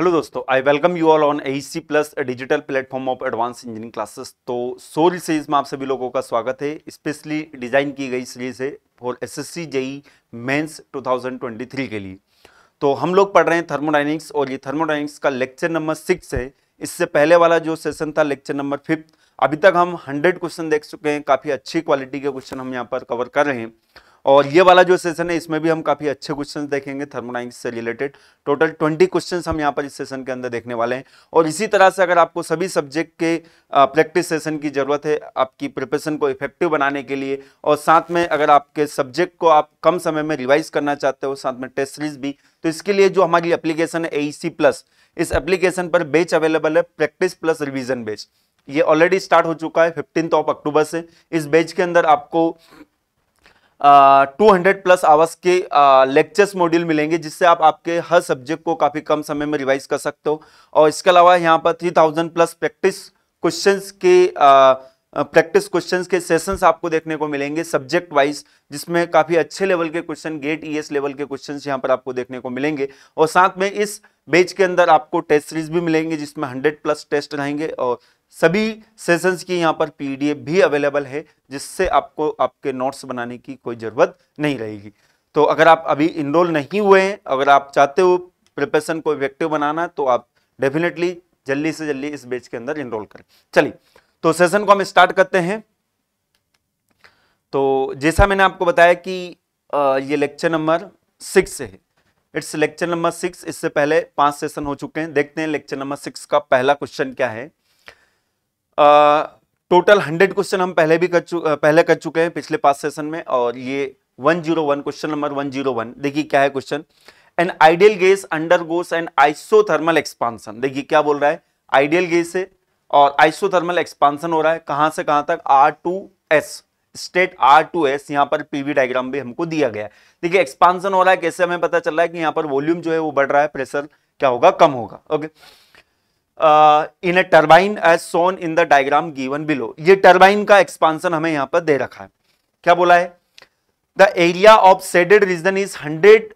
Hello दोस्तों I welcome you all on AC plus digital platform of advance engineering classes तो सोल series में आप सभी लोगों का स्वागत है स्पेशली डिजाइन की गई सीरीज है for S S C JE mains 2023 के लिए तो हम लोग पढ़ रहे हैं थर्मोडाइनिक्स और ये थर्मोडाइनिक्स का लेक्चर नंबर सिक्स है इससे पहले वाला जो सेशन था लेक्चर नंबर फिफ्थ अभी तक हम हंड्रेड क्वेश्चन देख चुके हैं काफ़ी अच्छी क्वालिटी के क्वेश्चन हम यहाँ पर कवर कर रहे हैं और ये वाला जो सेशन है इसमें भी हम काफ़ी अच्छे क्वेश्चन देखेंगे थर्मोडाइनिक्स से रिलेटेड टोटल ट्वेंटी क्वेश्चन हम यहाँ पर इस सेशन के अंदर देखने वाले हैं और इसी तरह से अगर आपको सभी सब्जेक्ट के प्रैक्टिस सेशन की ज़रूरत है आपकी प्रिपरेशन को इफेक्टिव बनाने के लिए और साथ में अगर आपके सब्जेक्ट को आप कम समय में रिवाइज करना चाहते हो साथ में टेस्ट सीरीज भी तो इसके लिए जो हमारी एप्लीकेशन है ए प्लस e इस एप्लीकेशन पर बेच अवेलेबल है प्रैक्टिस प्लस रिविजन बेच ये ऑलरेडी स्टार्ट हो चुका है फिफ्टीन ऑफ अक्टूबर से इस बेच के अंदर आपको टू हंड्रेड प्लस आवर्स के लेक्चर्स मॉड्यूल मिलेंगे जिससे आप आपके हर सब्जेक्ट को काफ़ी कम समय में रिवाइज कर सकते हो और इसके अलावा यहाँ पर three thousand plus practice questions के प्रैक्टिस क्वेश्चंस के सेशंस आपको देखने को मिलेंगे सब्जेक्ट वाइज जिसमें काफ़ी अच्छे लेवल के क्वेश्चन गेट ई लेवल के क्वेश्चन यहाँ पर आपको देखने को मिलेंगे और साथ में इस बेच के अंदर आपको टेस्ट सीरीज भी मिलेंगे जिसमें 100 प्लस टेस्ट रहेंगे और सभी सेशंस की यहाँ पर पीडीएफ भी अवेलेबल है जिससे आपको आपके नोट्स बनाने की कोई ज़रूरत नहीं रहेगी तो अगर आप अभी इनरोल नहीं हुए हैं अगर आप चाहते हो प्रिपरेशन को इफेक्टिव बनाना तो आप डेफिनेटली जल्दी से जल्दी इस बेच के अंदर इनरोल करें चलिए तो सेशन को हम स्टार्ट करते हैं तो जैसा मैंने आपको बताया कि ये लेक्चर नंबर सिक्स है इट्स लेक्चर नंबर सिक्स इससे पहले पांच सेशन हो चुके हैं देखते हैं लेक्चर नंबर सिक्स का पहला क्वेश्चन क्या है टोटल हंड्रेड क्वेश्चन हम पहले भी कर चुके पहले कर चुके हैं पिछले पांच सेशन में और ये 101 क्वेश्चन नंबर 101 देखिए क्या है question an ideal gas undergoes an isothermal expansion देखिए क्या बोल रहा है आइडियल गैस से और आइसोथर्मल एक्सपांसन हो रहा है कहां से कहां तक R to S state R to S यहाँ पर पीवी डायग्राम भी हमको दिया गया है देखिए एक्सपांसन हो रहा है कैसे हमें पता चल रहा है कि यहाँ पर वॉल्यूम जो है वो बढ़ रहा है प्रेशर क्या होगा कम होगा okay in a turbine as shown in the diagram given below ये टर्बाइन का एक्सपांसन हमें यहां पर दे रखा है क्या बोला है the area of shaded region is hundred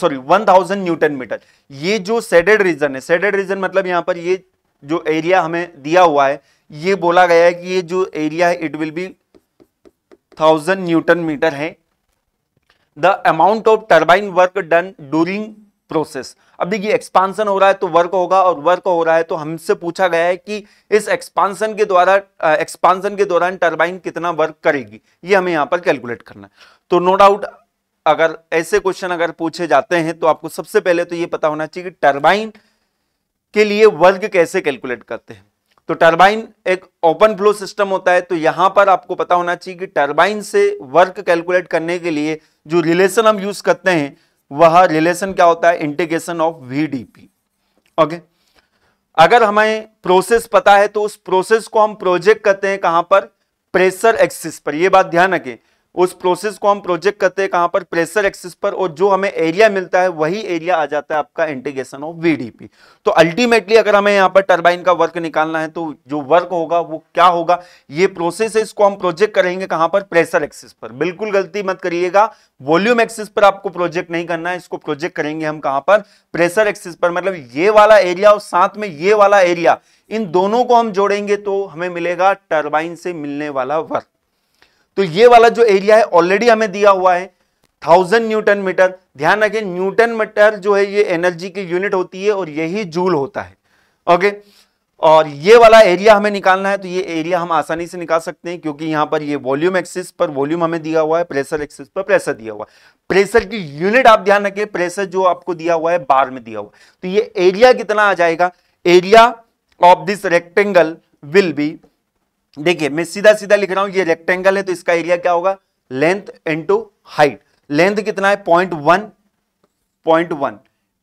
sorry one thousand newton metre ये जो सेडेड रीजन है सेडेड रीजन मतलब यहां पर ये जो एरिया हमें दिया हुआ है ये बोला गया है कि ये जो एरिया है it will be thousand newton metre है the amount of turbine work done during process अब देखिए एक्सपांसन हो रहा है तो वर्क होगा और वर्क हो रहा है तो हमसे पूछा गया है कि इस एक्सपांसन के द्वारा एक्सपांसन के दौरान टरबाइन कितना वर्क करेगी ये हमें यहाँ पर कैलकुलेट करना है तो नो डाउट अगर ऐसे क्वेश्चन अगर पूछे जाते हैं तो आपको सबसे पहले तो ये पता होना चाहिए कि टर्बाइन के लिए वर्ग कैसे कैलकुलेट करते हैं तो टर्बाइन एक ओपन फ्लो सिस्टम होता है तो यहां पर आपको पता होना चाहिए कि टर्बाइन से वर्क कैलकुलेट करने के लिए जो रिलेशन हम यूज करते हैं वह रिलेशन क्या होता है इंटीग्रेशन ऑफ वीडीपी ओके अगर हमें प्रोसेस पता है तो उस प्रोसेस को हम प्रोजेक्ट करते हैं कहां पर प्रेशर एक्सिस पर यह बात ध्यान रखें उस प्रोसेस को हम प्रोजेक्ट करते हैं कहां पर प्रेशर एक्सिस पर और जो हमें एरिया मिलता है वही एरिया आ जाता है आपका इंटीग्रेशन ऑफ वीडीपी तो अल्टीमेटली अगर हमें यहां पर टर्बाइन का वर्क निकालना है तो जो वर्क होगा वो क्या होगा ये प्रोसेस है इसको हम प्रोजेक्ट करेंगे कहां पर प्रेशर एक्सिस पर बिल्कुल गलती मत करिएगा वॉल्यूम एक्सिस पर आपको प्रोजेक्ट नहीं करना है इसको प्रोजेक्ट करेंगे हम कहां पर प्रेशर एक्सिस पर मतलब ये वाला एरिया और साथ में ये वाला एरिया इन दोनों को हम जोड़ेंगे तो हमें मिलेगा टर्बाइन से मिलने वाला वर्क तो ये वाला जो एरिया है ऑलरेडी हमें दिया हुआ है थाउजेंड न्यूटन मीटर ध्यान रखें न्यूटन मीटर जो है ये एनर्जी की यूनिट होती है और यही जूल होता है ओके और ये वाला एरिया हमें निकालना है तो ये एरिया हम आसानी से निकाल सकते हैं क्योंकि यहां पर ये वॉल्यूम एक्सिस पर वॉल्यूम हमें दिया हुआ है प्रेशर एक्सिस पर प्रेशर दिया हुआ है प्रेशर की यूनिट आप ध्यान रखें प्रेशर जो आपको दिया हुआ है बार में दिया हुआ है तो ये एरिया कितना आ जाएगा area of this rectangle will be देखिए मैं सीधा सीधा लिख रहा हूं ये रेक्टेंगल है तो इसका एरिया क्या होगा लेंथ इंटू हाइट लेंथ कितना है point one point one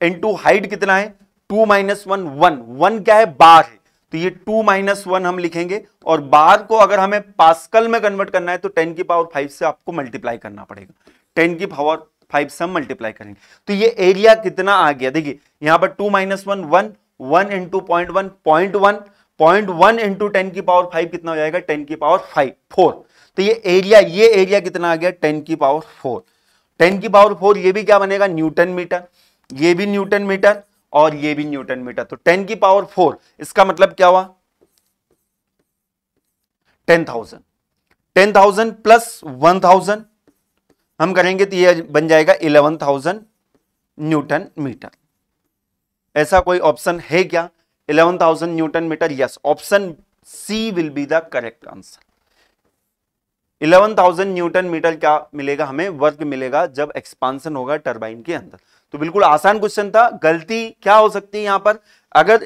into height कितना है two minus one one one क्या है बार है तो ये टू माइनस वन हम लिखेंगे और बार को अगर हमें पास्कल में कन्वर्ट करना है तो टेन की पावर फाइव से आपको मल्टीप्लाई करना पड़ेगा टेन की पावर फाइव से हम मल्टीप्लाई करेंगे तो ये एरिया कितना आ गया देखिए यहां पर two minus one one one into point one point one point one into ten की पावर फाइव कितना हो जाएगा टेन की पावर फाइव फोर तो ये एरिया ये एरिया कितना आ गया टेन की पावर फोर टेन की पावर फोर ये भी क्या बनेगा न्यूटन मीटर ये भी न्यूटन मीटर और ये भी न्यूटन मीटर तो टेन की पावर फोर इसका मतलब क्या हुआ ten thousand ten thousand plus one thousand हम करेंगे तो ये बन जाएगा इलेवन थाउजेंड न्यूटन मीटर ऐसा कोई ऑप्शन है क्या 11,000 Newton meter. Yes, option C will be the correct answer. 11,000 newton metre क्या मिलेगा हमें वर्क मिलेगा जब एक्सपांशन होगा टर्बाइन के अंदर तो बिल्कुल आसान क्वेश्चन था गलती क्या हो सकती है यहां पर अगर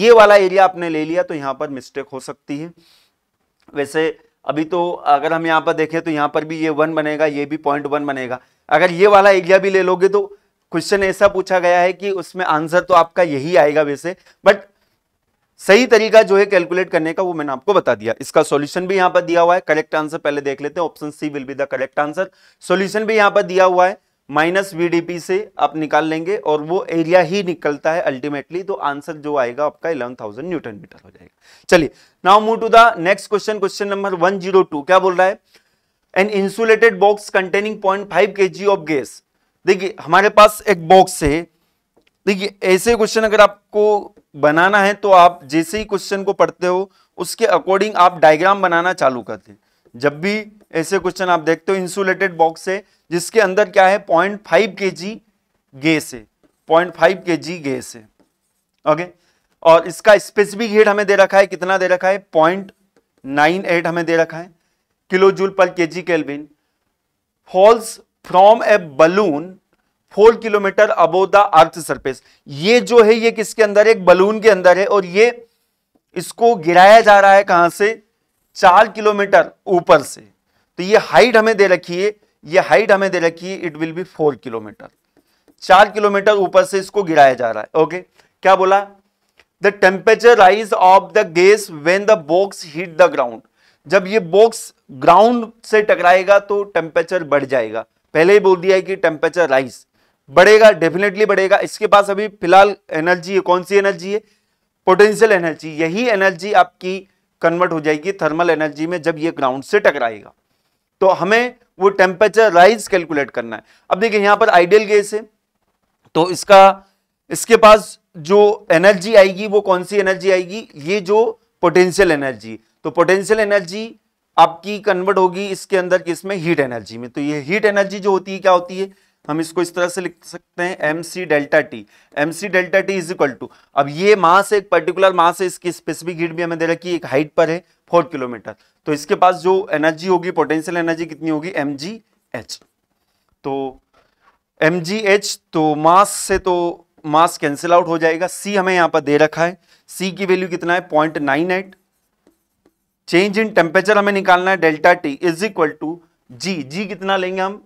ये वाला एरिया आपने ले लिया तो यहां पर मिस्टेक हो सकती है वैसे अभी तो अगर हम यहां पर देखें तो यहां पर भी ये वन बनेगा ये भी पॉइंट वन बनेगा अगर ये वाला एरिया भी ले लोगे तो क्वेश्चन ऐसा पूछा गया है कि उसमें आंसर तो आपका यही आएगा वैसे बट सही तरीका जो है कैलकुलेट करने का वो मैंने आपको बता दिया इसका सॉल्यूशन भी यहां पर दिया हुआ है करेक्ट आंसर पहले देख लेते हैं option C will be the correct answer solution भी यहां पर दिया हुआ है माइनस वीडीपी से आप निकाल लेंगे और वो एरिया ही निकलता है अल्टीमेटली तो आंसर जो आएगा आपका 11,000 न्यूटन मीटर हो जाएगा चलिए now move to the next question question number 102 क्या बोल रहा है an insulated box containing 0.5 KG of gas देखिए हमारे पास एक बॉक्स है देखिए ऐसे क्वेश्चन अगर आपको बनाना है तो आप जैसे ही क्वेश्चन को पढ़ते हो उसके अकॉर्डिंग आप डायग्राम बनाना चालू करते हैं जब भी ऐसे क्वेश्चन आप देखते हो इंसुलेटेड बॉक्स है जिसके अंदर क्या है point five K G gas है point five K G gas है ओके और इसका स्पेसिफिक हेड हमें दे रखा है कितना दे रखा है पॉइंट नाइन एट हमें दे रखा है किलो जूल पर K G kelvin falls from a balloon four kilometre above the earth surface ये जो है ये किसके अंदर है एक बलून के अंदर है और ये इसको गिराया जा रहा है कहां से चार किलोमीटर ऊपर से तो ये हाइट हमें दे रखी है ये हाइट हमें दे रखी है it will be four kilometre चार किलोमीटर ऊपर से इसको गिराया जा रहा है ओके क्या बोला the temperature rise of the gas when the box hit the ground जब ये बॉक्स ग्राउंड से टकराएगा तो टेम्परेचर बढ़ जाएगा पहले ही बोल दिया है कि टेम्परेचर राइज बढ़ेगा डेफिनेटली बढ़ेगा इसके पास अभी फिलहाल एनर्जी है कौन सी एनर्जी है पोटेंशियल एनर्जी यही एनर्जी आपकी कन्वर्ट हो जाएगी थर्मल एनर्जी में जब ये ग्राउंड से टकराएगा तो हमें वो टेम्परेचर राइज कैलकुलेट करना है अब देखिए यहां पर आइडियल गैस है तो इसका इसके पास जो एनर्जी आएगी वो कौन सी एनर्जी आएगी ये जो पोटेंशियल एनर्जी तो पोटेंशियल एनर्जी आपकी कन्वर्ट होगी इसके अंदर किसमें हीट एनर्जी में तो ये हीट एनर्जी जो होती है क्या होती है हम इसको इस तरह से लिख सकते हैं M C delta T M C delta T is equal to अब ये मास एक पर्टिकुलर मास है इसकी स्पेसिफिक हीट भी हमें दे रखी है एक हाइट पर है फोर किलोमीटर तो इसके पास जो एनर्जी होगी पोटेंशियल एनर्जी कितनी होगी एम जी एच तो एम जी एच तो मास से तो मास कैंसिल आउट हो जाएगा सी हमें यहाँ पर दे रखा है सी की वैल्यू कितना है point nine eight change in temperature हमें निकालना है delta T is equal to G G कितना लेंगे हम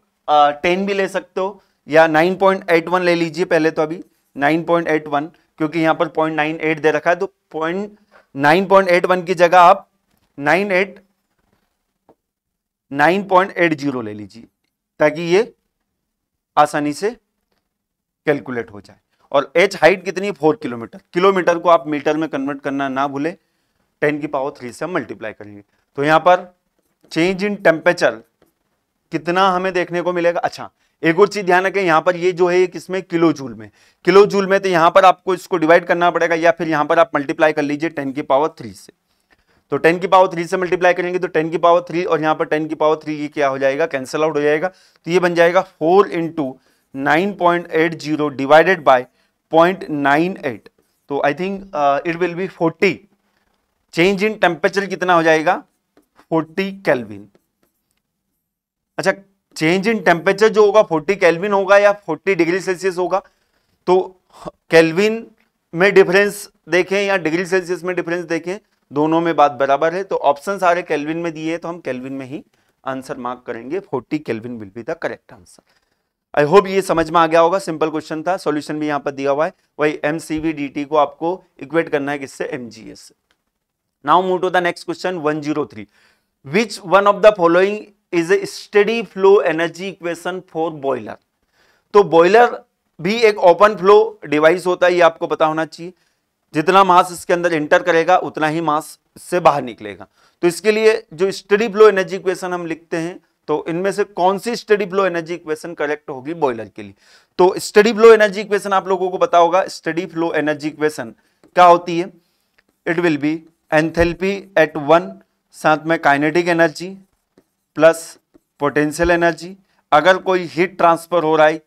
टेन uh, भी ले सकते हो या नाइन पॉइंट एट वन ले लीजिए पहले तो अभी नाइन पॉइंट एट वन क्योंकि यहाँ पर पॉइंट नाइन एट दे रखा है तो point nine point eight one की जगह आप nine eight nine point eight zero ले लीजिए ताकि ये आसानी से कैलकुलेट हो जाए और एच हाइट कितनी फोर किलोमीटर किलोमीटर को आप मीटर में कन्वर्ट करना ना भूलें टेन की पावर थ्री से हम मल्टीप्लाई करेंगे तो यहाँ पर चेंज इन टेम्परेचर कितना हमें देखने को मिलेगा अच्छा एक और चीज ध्यान रखें यहाँ पर ये जो है किसमें किलो जूल में किलो जूल में तो यहाँ पर आपको इसको डिवाइड करना पड़ेगा या फिर यहाँ पर आप मल्टीप्लाई कर लीजिए टेन की पावर थ्री से तो टेन की पावर थ्री से मल्टीप्लाई करेंगे तो टेन की पावर थ्री और यहाँ पर टेन की पावर थ्री ये क्या हो जाएगा कैंसिल आउट हो जाएगा तो ये बन जाएगा four into nine point eight zero divided by point nine eight तो I think it will be forty change in temperature कितना हो जाएगा 40 कैलविन अच्छा चेंज इन टेम्परेचर जो होगा 40 कैलविन होगा या 40 डिग्री सेल्सियस होगा तो कैलविन में डिफरेंस देखें या डिग्री सेल्सियस में डिफरेंस देखें दोनों में बात बराबर है तो ऑप्शन सारे कैलविन में दिए हैं तो हम कैलविन में ही आंसर मार्क करेंगे 40 kelvin will be the correct answer I hope ये समझ में आ गया होगा सिंपल क्वेश्चन था सॉल्यूशन भी यहाँ पर दिया हुआ है वही एम को आपको इक्वेट करना है किससे एम जी से now now move to the next question 103 which one of the following is a steady flow energy equation for boiler तो बॉयलर भी एक ओपन फ्लो डिवाइस होता है ये आपको पता होना चाहिए जितना मास इसके अंदर इंटर करेगा उतना ही मास से बाहर निकलेगा तो इसके लिए जो स्टडी फ्लो एनर्जी इक्वेशन हम लिखते हैं तो इनमें से कौन सी steady flow energy equation correct होगी बॉयलर के लिए तो स्टडी फ्लो एनर्जी इक्वेशन आप लोगों को पता होगा स्टडी फ्लो एनर्जी इक्वेशन क्या होती है it will be enthalpy at one साथ में kinetic energy plus potential energy अगर कोई हीट ट्रांसफर हो रहा है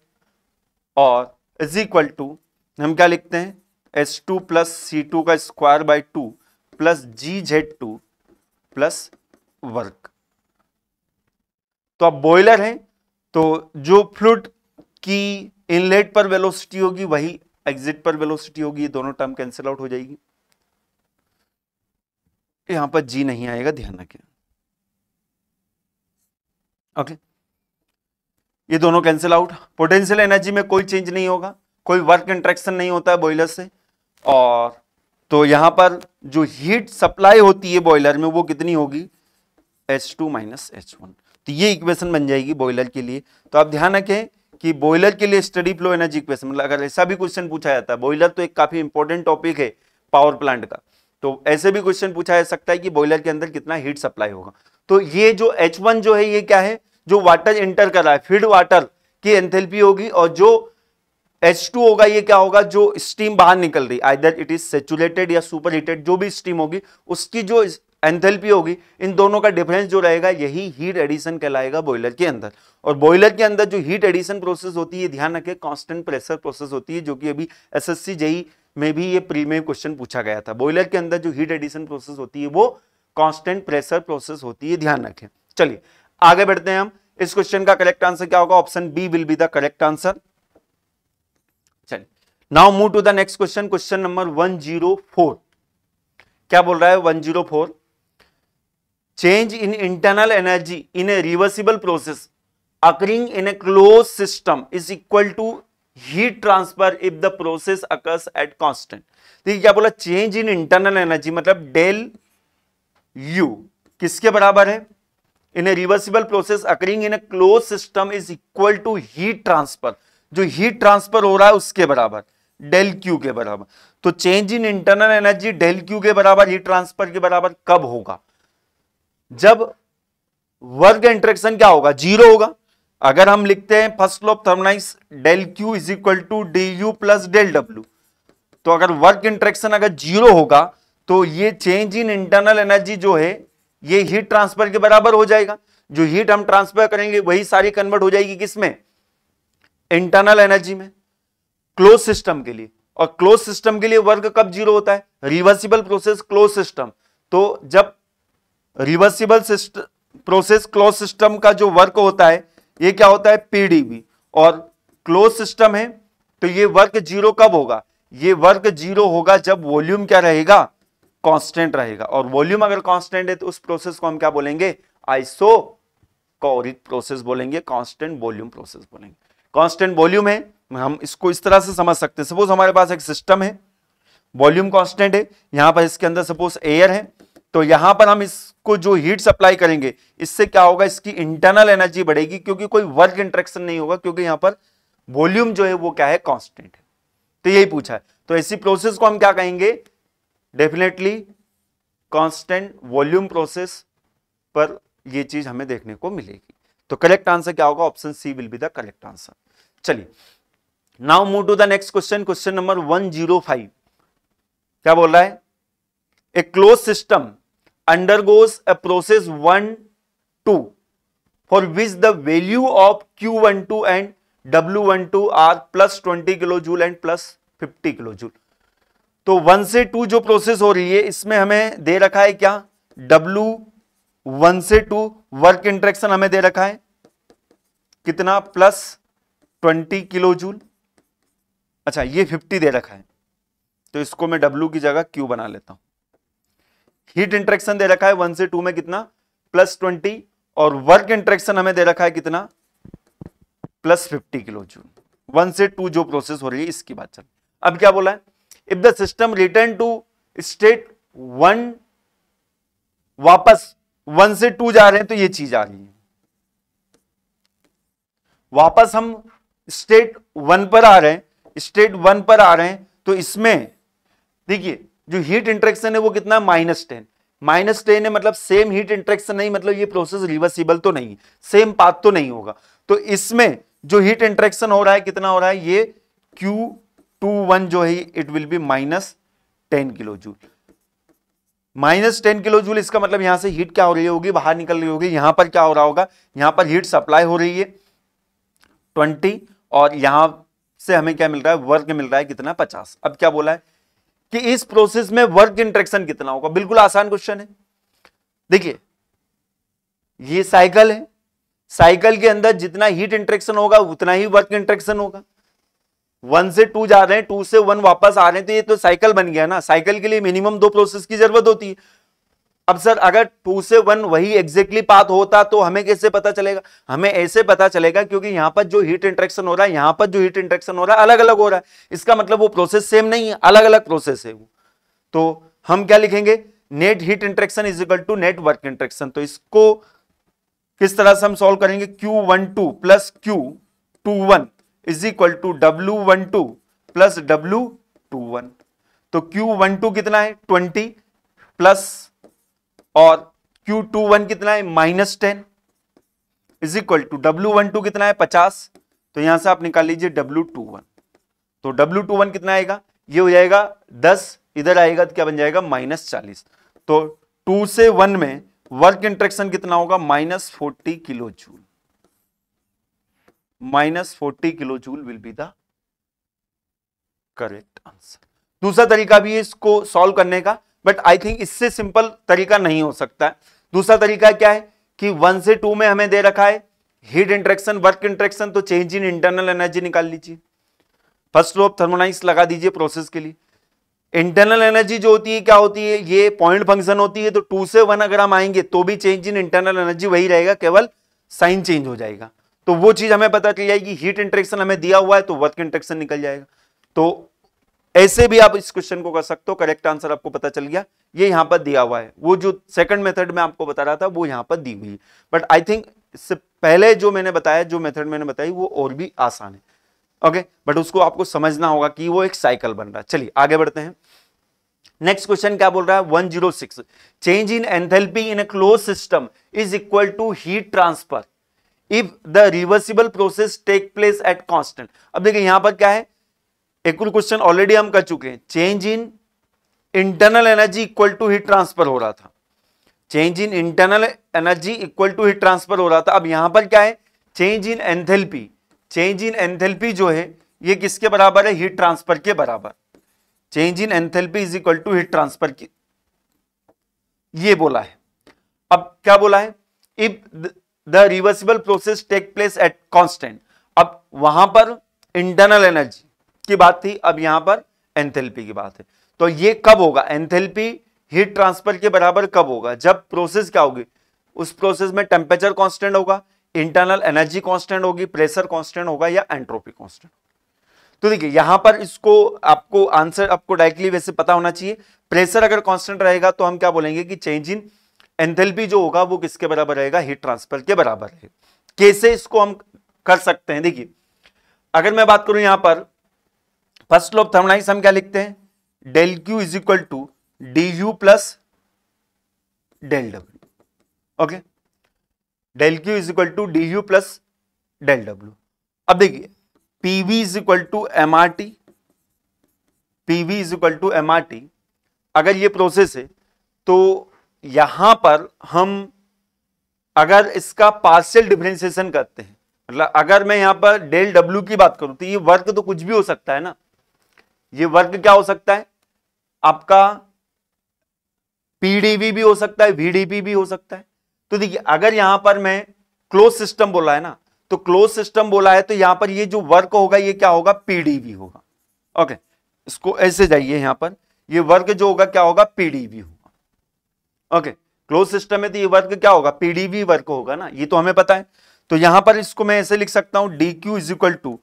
और इज इक्वल टू हम क्या लिखते हैं S two plus C two का square by two plus G Z two plus work तो अब बॉयलर है तो जो फ्लूड की इनलेट पर वेलोसिटी होगी वही एग्जिट पर वेलोसिटी होगी दोनों टर्म कैंसिल आउट हो जाएगी तो यहां पर जी नहीं आएगा ध्यान रखें ओके ये दोनों कैंसिल आउट पोटेंशियल एनर्जी में कोई चेंज नहीं होगा कोई वर्क इंट्रेक्शन नहीं होता है बॉयलर से और तो यहां पर जो हीट सप्लाई होती है बॉयलर में वो कितनी होगी H two minus H one तो ये इक्वेशन बन जाएगी बॉयलर के लिए तो आप ध्यान रखें कि बॉयलर के लिए स्टडी फ्लो एनर्जी इक्वेशन मतलब अगर ऐसा भी क्वेश्चन पूछा जाता है बॉयलर तो एक काफ़ी इंपॉर्टेंट टॉपिक है पावर प्लांट का तो ऐसे भी क्वेश्चन पूछा जा सकता है कि बॉयलर के अंदर कितना हीट सप्लाई होगा तो ये जो H1 जो है ये क्या है जो वाटर इंटर कर रहा है फीड वाटर की एंथेल्पी होगी और जो H2 होगा ये क्या होगा जो स्टीम बाहर निकल रही है आइदर इट इज सेचुलेटेड या सुपर हीटेड जो भी स्टीम होगी उसकी जो एंथेल्पी होगी इन दोनों का डिफरेंस जो रहेगा यही हीट एडिशन कहलाएगा बॉयलर के अंदर और बॉयलर के अंदर जो हीट एडिशन प्रोसेस होती है ध्यान रखें कांस्टेंट प्रेशर प्रोसेस होती है जो कि अभी एसएससी जेई મેબી યે પ્રીમે ક્વેશ્ચન પૂછા ગયા થા બોઈલર કે અંદર જો હીટ એડિશન પ્રોસેસ હોતી હે વો કોન્સ્ટન્ટ પ્રેશર પ્રોસેસ હોતી હે ધ્યાન રાખે ચલીએ આગે બઢતે હે હમ ઇસ ક્વેશ્ચન કા કરેક્ટ આન્સર ક્યા હોગા option B will be the correct answer ચલ now move to the next question question number 104 ક્યા બોલ રહા હે 104 change in internal energy in a reversible process occurring in a close system is equal to heat transfer if the process occurs at constant देखिए क्या बोला change in internal energy मतलब del U किसके बराबर है in a reversible process occurring in a close system is equal to heat transfer जो heat transfer हो रहा है उसके बराबर डेल क्यू के बराबर तो change in internal energy del Q के बराबर हीट ट्रांसफर के बराबर कब होगा जब वर्ग इंट्रेक्शन क्या होगा जीरो होगा अगर हम लिखते हैं first law thermodynamics del Q is equal to D U plus del W तो अगर वर्क इंट्रेक्शन अगर जीरो होगा तो ये चेंज इन इंटरनल एनर्जी जो है ये हीट ट्रांसफर के बराबर हो जाएगा जो हीट हम ट्रांसफर करेंगे वही सारी कन्वर्ट हो जाएगी किसमें इंटरनल एनर्जी में क्लोज सिस्टम के लिए और क्लोज सिस्टम के लिए वर्क कब जीरो होता है रिवर्सिबल प्रोसेस क्लोज सिस्टम तो जब reversible system process close system का जो वर्क होता है ये क्या होता है पीडीबी और क्लोज सिस्टम है तो ये वर्क जीरो कब होगा ये वर्क जीरो होगा जब वॉल्यूम क्या रहेगा कांस्टेंट रहेगा और वॉल्यूम अगर कांस्टेंट है तो उस प्रोसेस को हम क्या बोलेंगे आइसो कॉरिक प्रोसेस बोलेंगे कांस्टेंट वॉल्यूम प्रोसेस बोलेंगे कांस्टेंट वॉल्यूम है हम इसको इस तरह से समझ सकते हैं सपोज हमारे पास एक सिस्टम है वॉल्यूम कांस्टेंट है यहां पर इसके अंदर सपोज एयर है तो यहां पर हम इसको जो हीट सप्लाई करेंगे इससे क्या होगा इसकी इंटरनल एनर्जी बढ़ेगी क्योंकि कोई वर्क इंट्रेक्शन नहीं होगा क्योंकि यहां पर वॉल्यूम जो है वो क्या है कॉन्स्टेंट है तो यही पूछा है तो ऐसी प्रोसेस को हम क्या कहेंगे डेफिनेटली कॉन्स्टेंट वॉल्यूम प्रोसेस पर यह चीज हमें देखने को मिलेगी तो करेक्ट आंसर क्या होगा option C will be the correct answer चलिए now move to the next question question number one zero five क्या बोल रहा है a close system undergoes a process 1, 2 for which the value of Q12 and W12 are plus 20 kilojoule and plus 50 kilojoule तो one से two जो process हो रही है इसमें हमें दे रखा है क्या वन से टू वर्क इंट्रेक्शन हमें दे रखा है कितना प्लस किलो किलोजूल अच्छा ये फिफ्टी दे रखा है तो इसको मैं W की जगह Q बना लेता हूं हीट इंट्रेक्शन दे रखा है वन से टू में कितना प्लस ट्वेंटी और वर्क इंट्रेक्शन हमें दे रखा है कितना plus fifty kilo kilojoule one से टू जो प्रोसेस हो रही है इसकी बात चल अब क्या बोला है if the system return to state one वापस वन से टू जा रहे हैं तो ये चीज आ रही है वापस हम स्टेट वन पर आ रहे हैं स्टेट वन पर आ रहे हैं तो इसमें देखिए जो हीट इंट्रेक्शन है वो कितना माइनस टेन माइनस टेन है मतलब सेम हीट इंट्रेक्शन नहीं मतलब ये प्रोसेस रिवर्सिबल तो नहीं सेम पाथ तो नहीं होगा तो इसमें जो हीट इंट्रेक्शन हो रहा है कितना हो रहा है ये क्यू टू वन जो है it will be minus ten kilo joule minus ten kilojoule इसका मतलब यहां से हीट क्या हो रही होगी बाहर निकल रही होगी यहां पर क्या हो रहा होगा यहां पर हीट सप्लाई हो रही है ट्वेंटी और यहां से हमें क्या मिल रहा है वर्क मिल रहा है कितना पचास अब क्या बोला है कि इस प्रोसेस में वर्क इंट्रेक्शन कितना होगा बिल्कुल आसान क्वेश्चन है देखिए ये साइकिल है साइकिल के अंदर जितना हीट इंट्रेक्शन होगा उतना ही वर्क इंट्रेक्शन होगा वन से टू जा रहे हैं टू से वन वापस आ रहे हैं तो ये तो साइकिल बन गया ना साइकिल के लिए मिनिमम दो प्रोसेस की जरूरत होती है अब सर अगर टू से वन वही एग्जैक्टली पात होता तो हमें कैसे पता चलेगा हमें ऐसे पता चलेगा क्योंकि यहां पर जो हीट इंट्रेक्शन हो रहा है यहां पर जो हीट इंट्रेक्शन हो रहा है अलग अलग हो रहा है इसका मतलब वो प्रोसेस सेम नहीं है अलग अलग प्रोसेस है वो तो हम क्या लिखेंगे net heat interaction is equal to net work interaction तो इसको किस तरह से हम सोल्व करेंगे Q one two plus Q two one is equal to W one two plus W two one तो क्यू वन टू कितना है ट्वेंटी प्लस और क्यू टू वन कितना है minus ten is equal to W one two कितना है पचास तो यहां से आप निकाल लीजिए डब्ल्यू टू वन तो डब्ल्यू टू वन कितना आएगा ये हो जाएगा दस इधर आएगा तो क्या बन जाएगा माइनस चालीस तो टू से वन में वर्क इंट्रेक्शन कितना होगा minus forty kilo joule minus forty kilojoule will be the correct answer दूसरा तरीका भी है इसको सॉल्व करने का बट आई थिंक इससे सिंपल तरीका नहीं हो सकता है दूसरा तरीका क्या है कि वन से टू में हमें दे रखा है हीट इंट्रेक्शन वर्क इंट्रेक्शन तो चेंज इन इंटरनल एनर्जी निकाल लीजिए फर्स्ट लो थर्मोनाइस लगा दीजिए प्रोसेस के लिए इंटरनल एनर्जी जो होती है क्या होती है ये पॉइंट फंक्शन होती है तो टू से वन अगर हम आएंगे तो भी चेंज इन इंटरनल एनर्जी वही रहेगा केवल साइन चेंज हो जाएगा तो वो चीज हमें पता चल जाएगी हीट इंट्रेक्शन हमें दिया हुआ है तो वर्क इंट्रेक्शन निकल जाएगा तो ऐसे भी आप इस क्वेश्चन को कर सकते हो करेक्ट आंसर आपको पता चल गया ये यहां पर दिया हुआ है वो जो सेकंड मेथड में आपको बता रहा था वो यहां पर दी हुई बट आई थिंक इससे पहले जो मैंने बताया जो मेथड मैंने बताई वो और भी आसान है ओके okay? बट उसको आपको समझना होगा कि वो एक साइकिल बन रहा है चलिए आगे बढ़ते हैं नेक्स्ट क्वेश्चन क्या बोल रहा है one zero six change in enthalpy in a close system is equal to heat transfer if the reversible process take place at constant अब देखिए यहां पर क्या है एक और क्वेश्चन ऑलरेडी हम कर चुके हैं change in internal energy equal to heat transfer हो रहा था change in internal energy equal to heat transfer हो रहा था अब यहां पर क्या है change in enthalpy change in enthalpy जो है ये किसके बराबर है हीट ट्रांसफर के बराबर change in enthalpy is equal to heat transfer की ये बोला है अब क्या बोला है if the reversible process take place at constant अब वहां पर इंटरनल एनर्जी की बात थी अब यहां पर एंथेल्पी की बात है तो ये कब होगा एंथेल्पी हीट ट्रांसफर के बराबर कब होगा जब प्रोसेस क्या होगी उस प्रोसेस में टेम्परेचर कॉन्स्टेंट होगा इंटरनल एनर्जी कॉन्स्टेंट होगी प्रेशर कॉन्स्टेंट होगा या एंट्रोपी कॉन्स्टेंट तो देखिए यहां पर इसको आपको आंसर आपको डायरेक्टली वैसे पता होना चाहिए प्रेशर अगर कांस्टेंट रहेगा तो हम क्या बोलेंगे कि चेंज इन एंथेल्पी जो होगा वो किसके बराबर रहेगा हीट ट्रांसफर के बराबर है कैसे इसको हम कर सकते हैं देखिए अगर मैं बात करूं यहां पर फर्स्ट लॉ ऑफ हम क्या लिखते हैं del Q is equal to D U plus del W okay del Q is equal to D U plus del W अब देखिए PV is equal to M R T PV is equal to M R T अगर ये process है तो यहां पर हम अगर इसका पार्शियल डिफ्रेंसिएशन करते हैं मतलब अगर मैं यहां पर डेल डब्ल्यू की बात करूं तो ये वर्क तो कुछ भी हो सकता है ना ये वर्ग क्या हो सकता है आपका पीडीवी भी हो सकता है वीडीपी भी हो सकता है तो देखिए अगर यहां पर मैं क्लोज सिस्टम बोला है ना तो क्लोज सिस्टम बोला है तो यहां पर ये जो वर्क होगा ये क्या होगा पीडीवी होगा ओके इसको ऐसे जाइए यहां पर ये वर्क जो होगा क्या होगा पीडीवी होगा ओके क्लोज सिस्टम है तो ये वर्क क्या होगा पीडीवी वर्क होगा ना ये तो हमें पता है तो यहां पर इसको मैं ऐसे लिख सकता हूं D Q is equal to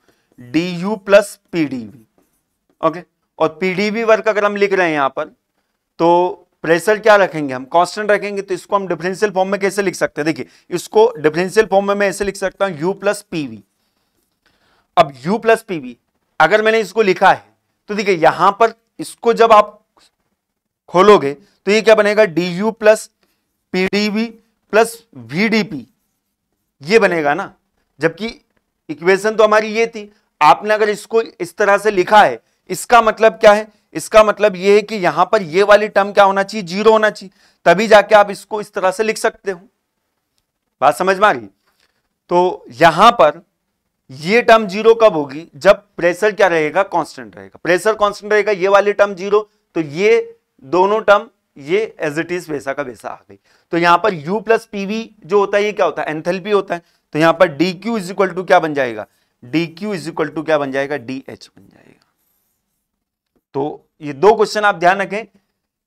D U plus PDV okay और पीडीवी वर्क अगर हम लिख रहे हैं यहां पर तो प्रेशर क्या रखेंगे हम कांस्टेंट रखेंगे तो इसको हम डिफरेंशियल फॉर्म में कैसे लिख सकते हैं देखिए इसको डिफरेंशियल फॉर्म में मैं ऐसे लिख सकता हूं यू प्लस पीवी अब यू प्लस पीवी अगर मैंने इसको लिखा है तो देखिए यहां पर इसको जब आप खोलोगे तो ये क्या बनेगा D U plus PDV plus VDP ये बनेगा ना जबकि इक्वेशन तो हमारी ये थी आपने अगर इसको इस तरह से लिखा है इसका मतलब क्या है इसका मतलब यह है कि यहां पर यह वाली टर्म क्या होना चाहिए जीरो होना चाहिए तभी जाके आप इसको इस तरह से लिख सकते हो बात समझ में आ गई तो यहां पर ये टर्म जीरो कब होगी जब प्रेशर क्या रहेगा कांस्टेंट रहेगा प्रेशर कांस्टेंट रहेगा ये वाली टर्म जीरो तो ये दोनों टर्म ये एज इट इज वैसा का वैसा आ गई तो यहां पर यू प्लस पीवी जो होता है ये क्या होता है एंथेल्पी होता है तो यहां पर D Q is equal to क्या बन जाएगा D Q is equal to क्या बन जाएगा डी एच बन जाएगा तो ये दो क्वेश्चन आप ध्यान रखें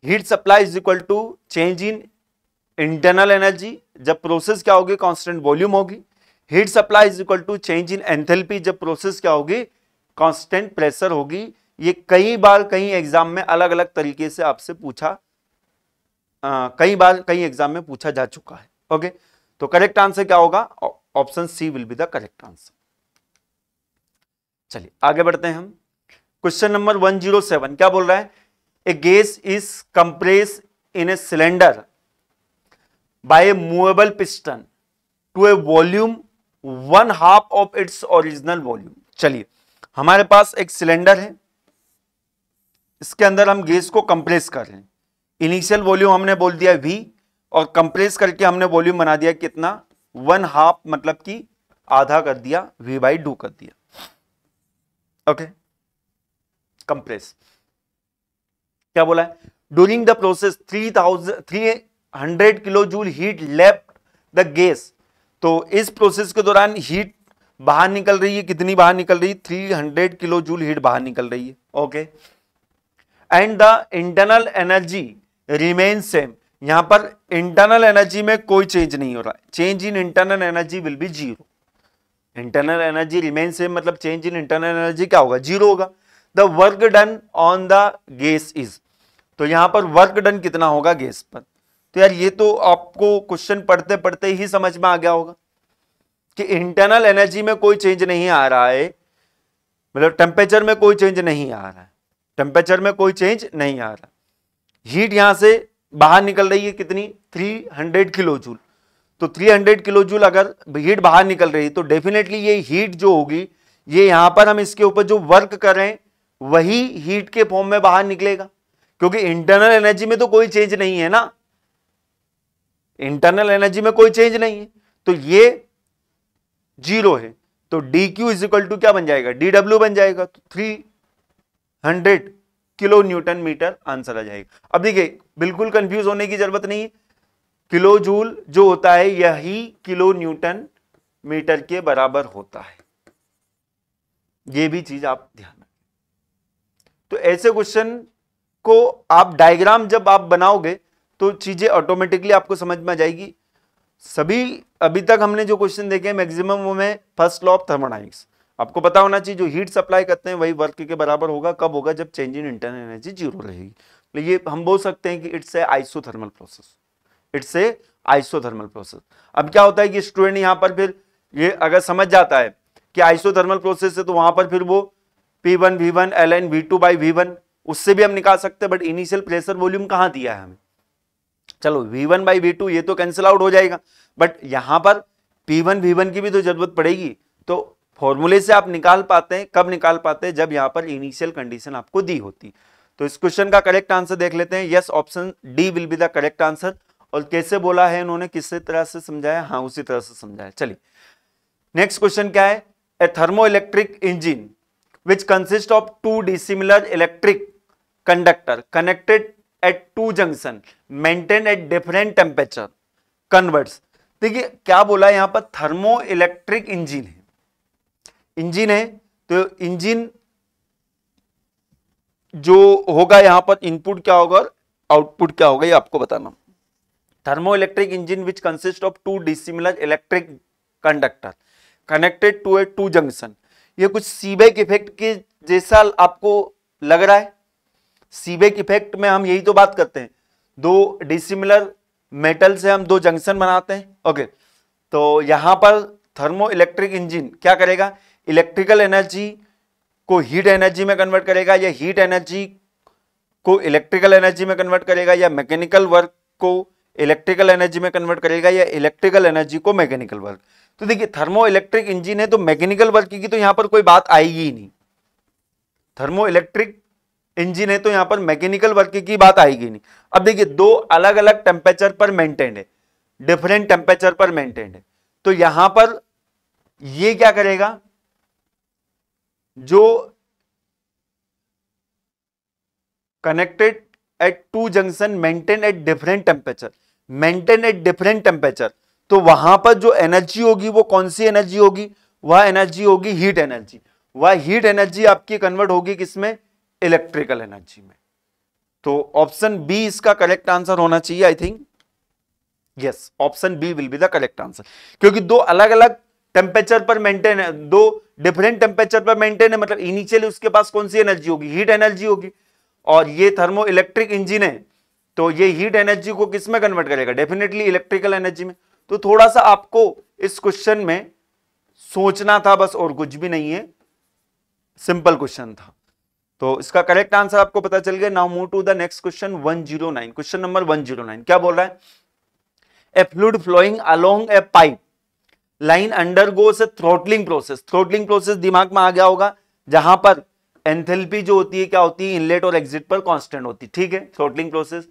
heat supply is equal to change in internal energy जब प्रोसेस क्या होगी कांस्टेंट वॉल्यूम होगी heat supply is equal to change in enthalpy जब प्रोसेस क्या होगी कांस्टेंट प्रेशर होगी ये कई बार कहीं एग्जाम में अलग अलग तरीके से आपसे पूछा आ, कई बार कई एग्जाम में पूछा जा चुका है ओके तो करेक्ट आंसर क्या होगा option C will be the correct answer चलिए आगे बढ़ते हैं हम क्वेश्चन नंबर 107 क्या बोल रहा है a gas is compress in a cylinder by a movable piston to a volume one half of its original volume चलिए हमारे पास एक सिलेंडर है इसके अंदर हम गैस को कंप्रेस कर रहे हैं इनिशियल वॉल्यूम हमने बोल दिया वी और कंप्रेस करके हमने वॉल्यूम बना दिया कितना वन हाफ मतलब कि आधा कर दिया वी बाई डू कर दिया ओके okay. कंप्रेस क्या बोला है during the process three thousand three hundred kilo joule heat left the gas तो इस प्रोसेस के दौरान हीट बाहर निकल रही है कितनी बाहर निकल रही है three hundred kilo joule heat बाहर निकल रही है okay and the internal energy remain same यहां पर इंटरनल एनर्जी में कोई चेंज नहीं हो रहा है change in internal energy will be zero internal energy remain same मतलब चेंज इन इंटरनल एनर्जी क्या होगा जीरो होगा the work done on the gas is तो यहां पर वर्क डन कितना होगा गैस पर तो यार ये तो आपको क्वेश्चन पढ़ते पढ़ते ही समझ में आ गया होगा कि इंटरनल एनर्जी में कोई चेंज नहीं आ रहा है मतलब टेम्परेचर में कोई चेंज नहीं आ रहा है टेम्परेचर में कोई चेंज नहीं आ रहा हीट यहां से बाहर निकल रही है कितनी 300 किलो जूल तो 300 किलो जूल अगर हीट बाहर निकल रही है तो डेफिनेटली ये हीट जो होगी ये यहां पर हम इसके ऊपर जो वर्क करें वही हीट के फॉर्म में बाहर निकलेगा क्योंकि इंटरनल एनर्जी में तो कोई चेंज नहीं है ना इंटरनल एनर्जी में कोई चेंज नहीं है तो ये जीरो है तो D Q is equal to क्या बन जाएगा डी डब्ल्यू बन जाएगा तो three hundred kilonewton metre answer आ जाएगा अब देखिए बिल्कुल कंफ्यूज होने की जरूरत नहीं है किलो जूल जो होता है यही किलो न्यूटन मीटर के बराबर होता है यह भी चीज आप ध्यान तो ऐसे क्वेश्चन को आप डायग्राम जब आप बनाओगे तो चीज़ें ऑटोमेटिकली आपको समझ में आ जाएगी सभी अभी तक हमने जो क्वेश्चन देखे हैं मैक्सिमम वो में फर्स्ट लॉ ऑफ थर्मोडाइनिक्स आपको पता होना चाहिए जो हीट सप्लाई करते हैं वही वर्क के बराबर होगा कब होगा जब change in internal energy zero रहेगी तो ये हम बोल सकते हैं कि it's a isothermal process it's a isothermal process अब क्या होता है कि स्टूडेंट यहाँ पर फिर ये अगर समझ जाता है कि आइसोथर्मल प्रोसेस है तो वहां पर फिर वो P one V one L N V two by V one उससे भी हम निकाल सकते हैं बट इनिशियल प्रेशर वॉल्यूम कहां दिया है हमें चलो V one by V two ये तो कैंसिल आउट हो जाएगा बट यहाँ पर पी वन वी वन की भी तो जरूरत पड़ेगी तो फॉर्मूले से आप निकाल पाते हैं कब निकाल पाते हैं जब यहाँ पर इनिशियल कंडीशन आपको दी होती तो इस क्वेश्चन का करेक्ट आंसर देख लेते हैं yes option D will be the correct answer और कैसे बोला है इन्होंने किस तरह से समझाया हाँ उसी तरह से समझाया चलिए नेक्स्ट क्वेश्चन क्या है a thermoelectric engine which consists of two dissimilar electric conductor connected at two junction maintained at different temperature converts देखिए क्या बोला यहां पर थर्मो इलेक्ट्रिक इंजिन है इंजिन है तो इंजिन जो होगा यहाँ पर इनपुट क्या होगा आउटपुट क्या होगा ये आपको बताना thermoelectric engine which consist of two dissimilar electric conductor connected to a two junction ये कुछ सीबेक इफेक्ट के जैसा आपको लग रहा है सीबेक इफेक्ट में हम यही तो बात करते हैं दो डिसिमिलर मेटल से हम दो जंक्शन बनाते हैं ओके तो यहां पर थर्मो इलेक्ट्रिक इंजिन क्या करेगा इलेक्ट्रिकल एनर्जी को हीट एनर्जी में कन्वर्ट करेगा या हीट एनर्जी को इलेक्ट्रिकल एनर्जी में कन्वर्ट करेगा या मैकेनिकल वर्क को इलेक्ट्रिकल एनर्जी में कन्वर्ट करेगा या इलेक्ट्रिकल एनर्जी को मैकेनिकल वर्क तो देखिए थर्मो इलेक्ट्रिक इंजिन है तो मैकेनिकल वर्क की तो यहां पर कोई बात आएगी ही नहीं थर्मो इलेक्ट्रिक इंजिन है तो यहां पर मैकेनिकल वर्क की बात आएगी नहीं अब देखिए दो अलग अलग टेम्परेचर पर मेंटेन है डिफरेंट टेम्परेचर पर मेंटेन है तो यहां पर ये क्या करेगा जो connected at two junction maintain at different temperature maintain at different temperature तो वहां पर जो एनर्जी होगी वो कौन सी एनर्जी होगी वह एनर्जी होगी हीट एनर्जी वह हीट एनर्जी आपकी कन्वर्ट होगी किसमें इलेक्ट्रिकल एनर्जी में तो ऑप्शन बी इसका करेक्ट आंसर होना चाहिए I think yes option B will be the correct answer क्योंकि दो अलग अलग टेम्परेचर पर मेंटेन है दो डिफरेंट टेम्परेचर पर मेंटेन है मतलब इनिशियली उसके पास कौन सी एनर्जी होगी हीट एनर्जी होगी और ये थर्मो इलेक्ट्रिक इंजिन है तो ये हीट एनर्जी को किसमें कन्वर्ट करेगा डेफिनेटली इलेक्ट्रिकल एनर्जी में तो थोड़ा सा आपको इस क्वेश्चन में सोचना था बस और कुछ भी नहीं है सिंपल क्वेश्चन था तो इसका करेक्ट आंसर आपको पता चल गया now move to the next question 109 question number 109 क्या बोल रहा है a fluid flowing along a pipe line undergoes a throttling process throttling process दिमाग में आ गया होगा जहां पर एंथेल्पी जो होती है क्या होती है इनलेट और एग्जिट पर कॉन्स्टेंट होती है ठीक है throttling process